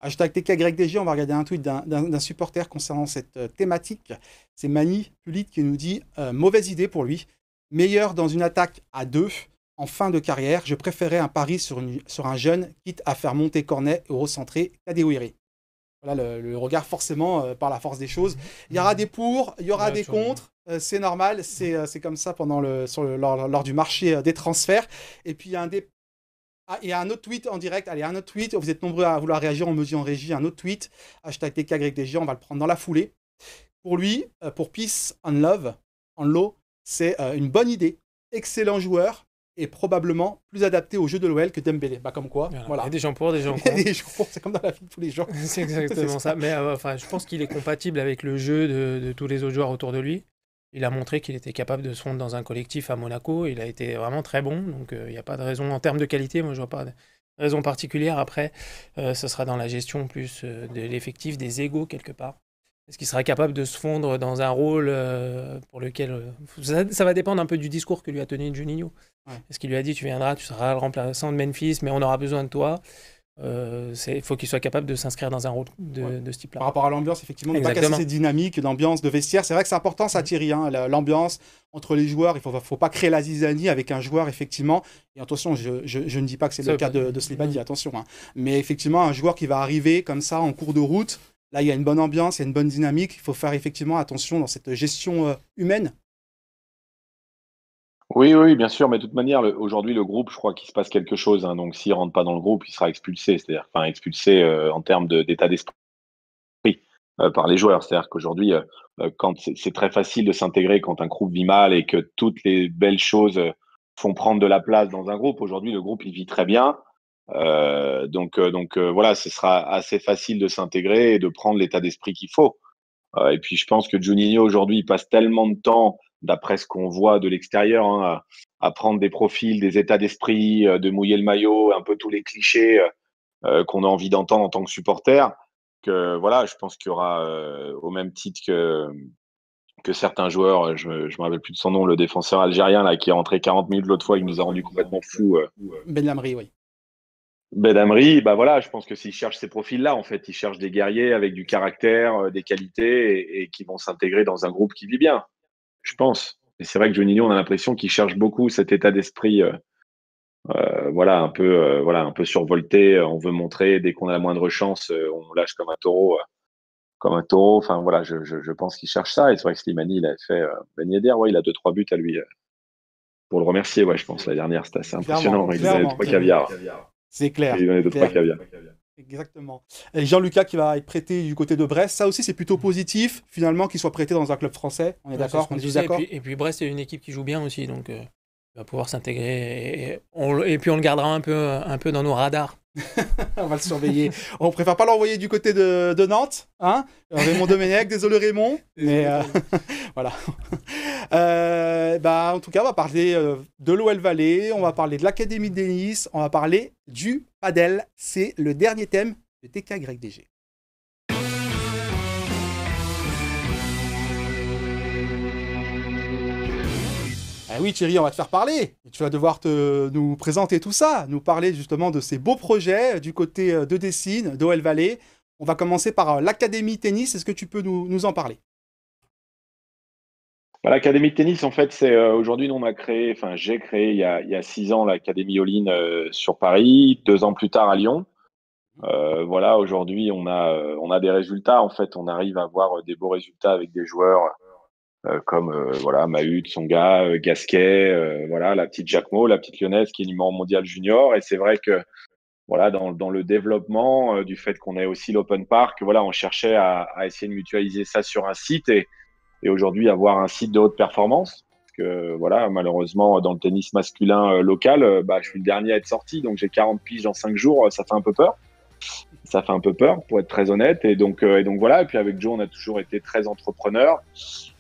Hashtag TKYDG, on va regarder un tweet d'un supporter concernant cette euh, thématique. C'est Mani Pulit qui nous dit euh, mauvaise idée pour lui. Meilleur dans une attaque à deux en fin de carrière. Je préférais un pari sur, une, sur un jeune, quitte à faire monter Cornet, recentrer Kadewere. Voilà le, regard forcément euh, par la force des choses. Il y aura des pour, il y aura des contre. c'est normal, c'est comme ça pendant le, lors, du marché des transferts. Et puis il y a un, dé, ah, y a un autre tweet en direct. Allez, un autre tweet. Vous êtes nombreux à vouloir réagir. en mesure en régie un autre tweet. Hashtag TKYDG. On va le prendre dans la foulée. Pour lui, euh, pour Peace and Love, en low, c'est euh, une bonne idée. Excellent joueur et probablement plus adapté au jeu de l'OL que Dembélé. Bah comme quoi, voilà. Il y a des gens pour, des gens contre. des gens pour, c'est comme dans la vie de tous les gens. c'est exactement ça. Mais euh, enfin, je pense qu'il est compatible avec le jeu de tous les autres joueurs autour de lui. Il a montré qu'il était capable de se fondre dans un collectif à Monaco. Il a été vraiment très bon. Donc euh, il n'y a pas de raison en termes de qualité. Moi, je vois pas de raison particulière. Après, euh, ce sera dans la gestion plus euh, de l'effectif, des égaux quelque part. Est-ce qu'il sera capable de se fondre dans un rôle pour lequel. Ça, va dépendre un peu du discours que lui a tenu Juninho. Est-ce qu'il lui a dit tu viendras, tu seras le remplaçant de Memphis, mais on aura besoin de toi il euh, faut qu'il soit capable de s'inscrire dans un rôle de, ce type-là. Par rapport à l'ambiance, effectivement, ne pas casser cette dynamique d'ambiance de vestiaire. C'est vrai que c'est important, ça, Thierry, hein, l'ambiance entre les joueurs. Il ne faut, pas créer la zizanie avec un joueur, effectivement. Et attention, je, ne dis pas que c'est le cas de, de mm. attention. Hein. Mais effectivement, un joueur qui va arriver comme ça en cours de route, là, il y a une bonne ambiance, il y a une bonne dynamique. Il faut faire effectivement attention dans cette gestion euh, humaine oui, oui, bien sûr, mais de toute manière, aujourd'hui, le groupe, je crois qu'il se passe quelque chose. Hein, donc, s'il rentre pas dans le groupe, il sera expulsé, c'est-à-dire enfin, expulsé euh, en termes d'état d'esprit euh, par les joueurs. C'est-à-dire qu'aujourd'hui, euh, quand c'est très facile de s'intégrer quand un groupe vit mal et que toutes les belles choses font prendre de la place dans un groupe. Aujourd'hui, le groupe, il vit très bien. donc, donc voilà, ce sera assez facile de s'intégrer et de prendre l'état d'esprit qu'il faut. et puis, je pense que Juninho, aujourd'hui, il passe tellement de temps d'après ce qu'on voit de l'extérieur, hein, à, prendre des profils, des états d'esprit, euh, de mouiller le maillot, un peu tous les clichés euh, euh, qu'on a envie d'entendre en tant que supporter. Que, voilà, je pense qu'il y aura au même titre que, que certains joueurs, je ne me rappelle plus de son nom, le défenseur algérien là, qui est rentré 40 minutes l'autre fois, il nous a rendu complètement fous. ben Amri, oui. Ben Amri, bah voilà, je pense que s'il cherchent ces profils-là, en fait, ils cherchent des guerriers avec du caractère, des qualités et qui vont s'intégrer dans un groupe qui vit bien je pense. Et c'est vrai que Johnny on a l'impression qu'il cherche beaucoup cet état d'esprit, euh, euh, voilà, un peu, euh, voilà, un peu survolté. On veut montrer dès qu'on a la moindre chance, on lâche comme un taureau, comme un taureau. Enfin voilà, je, pense qu'il cherche ça. Et c'est vrai que Slimani, il a fait Ben Yedder, ouais, il a deux trois buts à lui pour le remercier, ouais, je pense, la dernière, c'était assez impressionnant. Hein. il donnait trois caviar. C'est clair. Il donnait deux, trois caviar. Exactement. Et Jean-Lucas qui va être prêté du côté de Brest, ça aussi c'est plutôt mm. positif finalement qu'il soit prêté dans un club français. On est d'accord, on d'accord. Et, puis, Brest est une équipe qui joue bien aussi donc. Euh, va pouvoir s'intégrer et, puis on le gardera un peu, un peu dans nos radars. on va le surveiller. on préfère pas l'envoyer du côté de, Nantes, hein Raymond Domenech, désolé Raymond, mais euh, voilà. Euh, bah, en tout cas, on va parler euh, de l'OL Vallée, on va parler de l'Académie de Nice, on va parler du padel. C'est le dernier thème de DG. Eh oui, Thierry, on va te faire parler. tu vas devoir nous présenter tout ça, nous parler justement de ces beaux projets euh, du côté euh, de Dessine, d'OL Valley. On va commencer par euh, l'Académie Tennis. Est-ce que tu peux nous, en parler bah, L'Académie tennis, en fait, c'est aujourd'hui, nous, on a créé, enfin, j'ai créé il y, a, six ans l'Académie Oline sur Paris, deux ans plus tard à Lyon. voilà, aujourd'hui, on a, on a des résultats. En fait, on arrive à avoir des beaux résultats avec des joueurs euh, comme euh, voilà Mahut, Songa, euh, Gasquet, euh, voilà la petite Jacquemot, la petite Lyonnaise qui est numéro mondial junior. Et c'est vrai que voilà dans, dans le développement du fait qu'on ait aussi l'Open Park, voilà on cherchait à, essayer de mutualiser ça sur un site et, et aujourd'hui avoir un site de haute performance. que voilà malheureusement dans le tennis masculin local, bah, je suis le dernier à être sorti, donc j'ai 40 piges dans 5 jours, ça fait un peu peur ça fait un peu peur pour être très honnête et donc et donc voilà et puis avec Joe on a toujours été très entrepreneur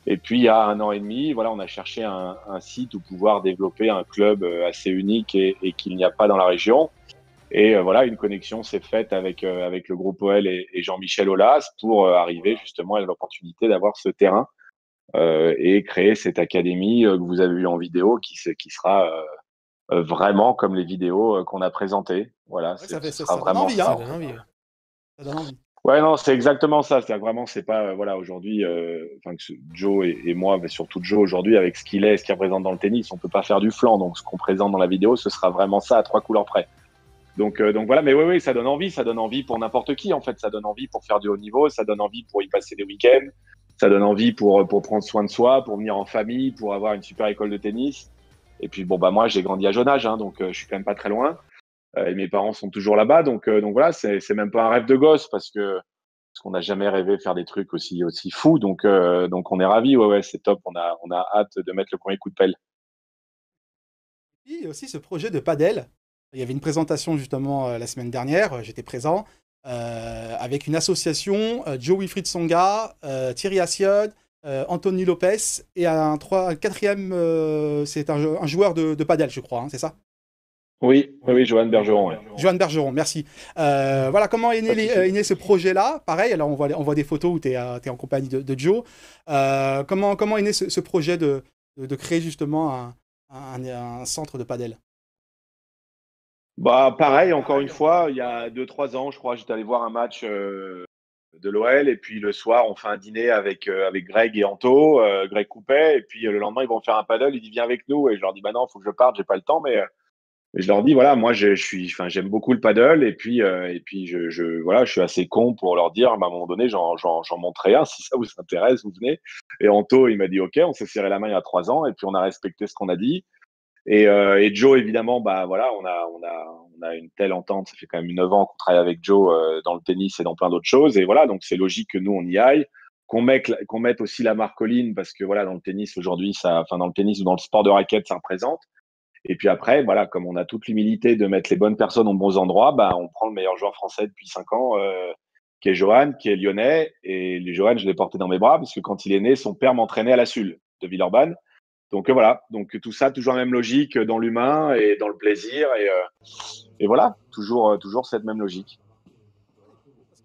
et puis il y a un an et demi, voilà, on a cherché un, site où pouvoir développer un club euh, assez unique et, qu'il n'y a pas dans la région. Et euh, voilà, une connexion s'est faite avec euh, avec le groupe OL et, Jean-Michel Olas pour arriver justement à l'opportunité d'avoir ce terrain et créer cette académie que vous avez vue en vidéo, qui qui sera vraiment comme les vidéos qu'on a présentées. Voilà, ça, fait, vraiment hein. donne envie, ça donne envie. Ouais, non, c'est exactement ça. C'est vraiment, c'est pas, euh, voilà, aujourd'hui, euh, enfin, Joe et, moi, mais surtout Joe aujourd'hui, avec ce qu'il est, ce qu'il représente dans le tennis, on peut pas faire du flanc. Donc, ce qu'on présente dans la vidéo, ce sera vraiment ça à trois couleurs près. Donc, euh, donc voilà, mais oui, oui, ça donne envie, ça donne envie pour n'importe qui, en fait, ça donne envie pour faire du haut niveau, ça donne envie pour y passer des week-ends, ça donne envie pour, pour prendre soin de soi, pour venir en famille, pour avoir une super école de tennis. Et puis, bon, bah, moi, j'ai grandi à Jeune âge, hein, donc je suis quand même pas très loin. Euh, et mes parents sont toujours là-bas. Donc, euh, donc voilà, c'est même pas un rêve de gosse parce que parce qu'on n'a jamais rêvé de faire des trucs aussi aussi fous. Donc euh, donc on est ravi. Ouais ouais, c'est top. On a on a hâte de mettre le premier coup de pelle. Il aussi ce projet de padel. Il y avait une présentation justement la semaine dernière. J'étais présent avec une association Joe Wilfried Songa, Thierry Assiod, Anthony Lopez et un, trois, quatrième. c'est un, un, joueur de, padel, je crois. Hein, c'est ça. Oui, oui, Bergeron. Joanne Bergeron, merci. Euh, voilà, comment euh, est né, ce projet-là Pareil, alors on voit, on voit des photos où tu es, en compagnie de, Joe. Euh, comment, est né ce, projet de, créer justement un, centre de padel bah, Pareil, encore une fois, il y a 2-3 ans, je crois, j'étais allé voir un match de l'OL et puis le soir, on fait un dîner avec, avec Greg et Anto, Greg Coupet, et puis le lendemain, ils vont faire un paddle, il dit viens avec nous, et je leur dis bah non, il faut que je parte, j'ai pas le temps, mais je leur dis voilà, moi je, suis, enfin j'aime beaucoup le paddle et puis euh, et puis je, je, voilà, je suis assez con pour leur dire, bah, à un moment donné j'en montrerai un si ça vous intéresse, vous venez. Et Anto il m'a dit ok, on s'est serré la main il y a trois ans et puis on a respecté ce qu'on a dit. Et, euh, et, Joe évidemment bah voilà, on a on a on a une telle entente, ça fait quand même neuf ans qu'on travaille avec Joe euh, dans le tennis et dans plein d'autres choses et voilà donc c'est logique que nous on y aille qu'on mette, qu'on mette, aussi la marcoline parce que voilà dans le tennis aujourd'hui ça enfin dans le tennis ou dans le sport de raquette ça représente et puis après, voilà, comme on a toute l'humilité de mettre les bonnes personnes aux bons endroits, bah, on prend le meilleur joueur français depuis 5 ans, euh, qui est Johan, qui est lyonnais. Et Johan, je l'ai porté dans mes bras, parce que quand il est né, son père m'entraînait à la Sulle de Villeurbanne. Donc euh, voilà, donc tout ça, toujours la même logique euh, dans l'humain et dans le plaisir. Et, et voilà, toujours, toujours cette même logique.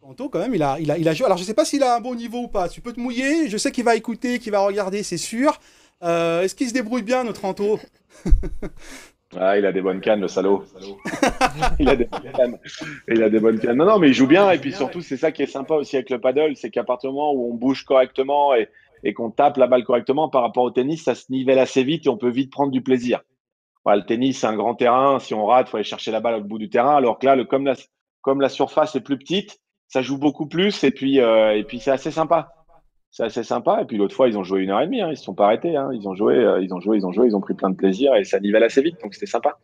Anto, quand même, il a, il a, il a joué. Alors, je sais pas s'il a un bon niveau ou pas. Tu peux te mouiller. Je sais qu'il va écouter, qu'il va regarder, c'est sûr. Euh, est-ce qu'il se débrouille bien, notre Anto Ah, il a des bonnes cannes, le salaud. il, a des bonnes cannes. Non, non, mais il joue bien. Et puis surtout, c'est ça qui est sympa aussi avec le paddle c'est qu'à partir du moment où on bouge correctement et, qu'on tape la balle correctement par rapport au tennis, ça se nivelle assez vite et on peut vite prendre du plaisir. le tennis, c'est un grand terrain. Si on rate, il faut aller chercher la balle au bout du terrain. Alors que là, le, comme, la, comme la surface est plus petite, ça joue beaucoup plus. Et puis, euh, et puis c'est assez sympa c'est assez sympa. Et puis l'autre fois, ils ont joué une heure et demie, hein. ils ne se sont pas arrêtés. Hein. Ils, ont joué, euh, ils ont joué, ils ont joué, ils ont pris plein de plaisir et ça nivelle assez vite, donc c'était sympa.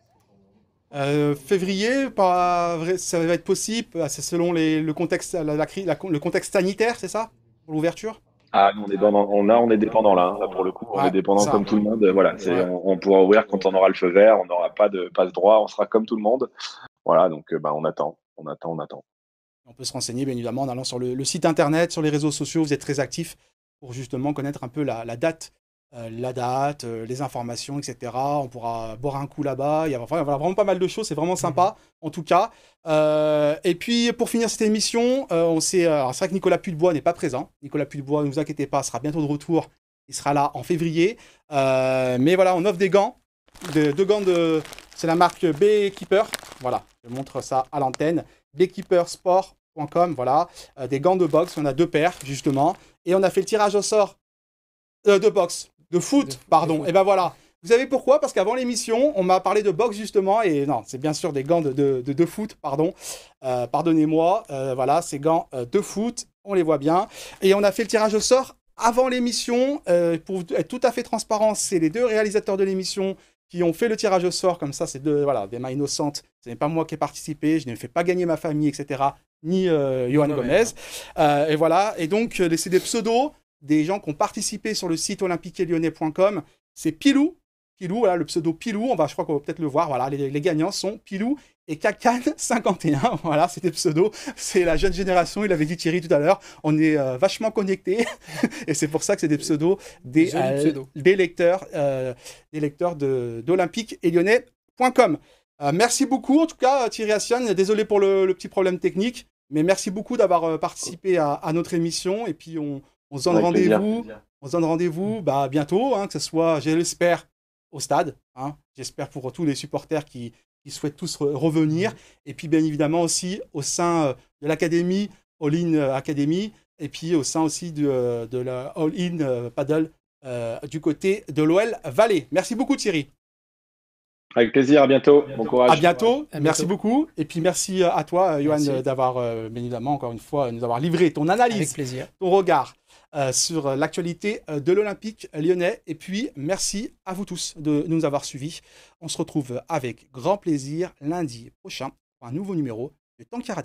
Euh, février, pas... ça va être possible, euh, c'est selon le, contexte, la, le contexte sanitaire, c'est ça Pour l'ouverture ah, on est, on, on est dépendant hein. là, pour le coup, on est dépendant comme tout le monde. Voilà, on, pourra ouvrir quand on aura le feu vert, on n'aura pas de passe droit, on sera comme tout le monde. Voilà, donc bah, on attend, on attend, on attend. On peut se renseigner, bien évidemment, en allant sur le, site internet, sur les réseaux sociaux. Vous êtes très actifs pour justement connaître un peu la, date, la date, euh, euh, les informations, etc. On pourra boire un coup là-bas. Il y a vraiment pas mal de choses. C'est vraiment mhm. sympa, en tout cas. Euh, et puis, pour finir cette émission, on sait. c'est vrai que Nicolas Pudebois n'est pas présent. Nicolas Pudebois, ne vous inquiétez pas, sera bientôt de retour. Il sera là en février. mais voilà, on offre des gants. Deux gants de. C'est la marque B Keeper. Voilà, je montre ça à l'antenne blekeeper-sport.com voilà, euh, des gants de boxe, on a deux paires justement, et on a fait le tirage au sort euh, de boxe, de foot, pardon, et ben voilà. Vous savez pourquoi Parce qu'avant l'émission, on m'a parlé de boxe justement, et non, c'est bien sûr des gants de, de, foot, pardon, euh, pardonnez-moi, voilà, ces gants de foot, on les voit bien, et on a fait le tirage au sort avant l'émission, pour être tout à fait transparent, c'est les deux réalisateurs de l'émission qui ont fait le tirage au sort, comme ça, c'est de, voilà, des mains innocentes. Ce n'est pas moi qui ai participé, je ne fais pas gagner ma famille, etc., ni euh, Johan Gomez. Euh, et voilà. Et donc, euh, c'est des pseudos des gens qui ont participé sur le site olympique C'est Pilou Pilou, le pseudo Pilou, on va, je crois qu'on va peut-être le voir, voilà, les, gagnants sont Pilou et Kakan51, voilà, c'était des c'est la jeune génération, il avait dit Thierry tout à l'heure, on est euh, vachement connectés, et c'est pour ça que c'est des pseudos des, euh, des lecteurs, euh, des lecteurs d'Olympique et lyonnais.com. merci beaucoup, en tout cas, Thierry Assian, désolé pour le, petit problème technique, mais merci beaucoup d'avoir participé à, notre émission, et puis on, se donne rendez-vous. On se donne rendez-vous bah, bientôt, hein, que ce soit, j'espère, au stade. Hein. J'espère pour tous les supporters qui, souhaitent tous revenir. Et puis, bien évidemment, aussi au sein euh, de l'académie, All In euh, Academy, et puis au sein aussi de, euh, de la All In Paddle du côté de l'OL Valley. Merci beaucoup, Thierry. Avec plaisir, à bientôt. Bon courage. À bientôt. merci beaucoup. Et puis merci à toi, Johan, d'avoir, bien évidemment, encore une fois, nous avoir livré ton analyse, plaisir. ton regard. Euh, sur l'actualité euh, de l'Olympique lyonnais. Et puis, merci à vous tous de nous avoir suivis. On se retrouve avec grand plaisir lundi prochain pour un nouveau numéro de Tankara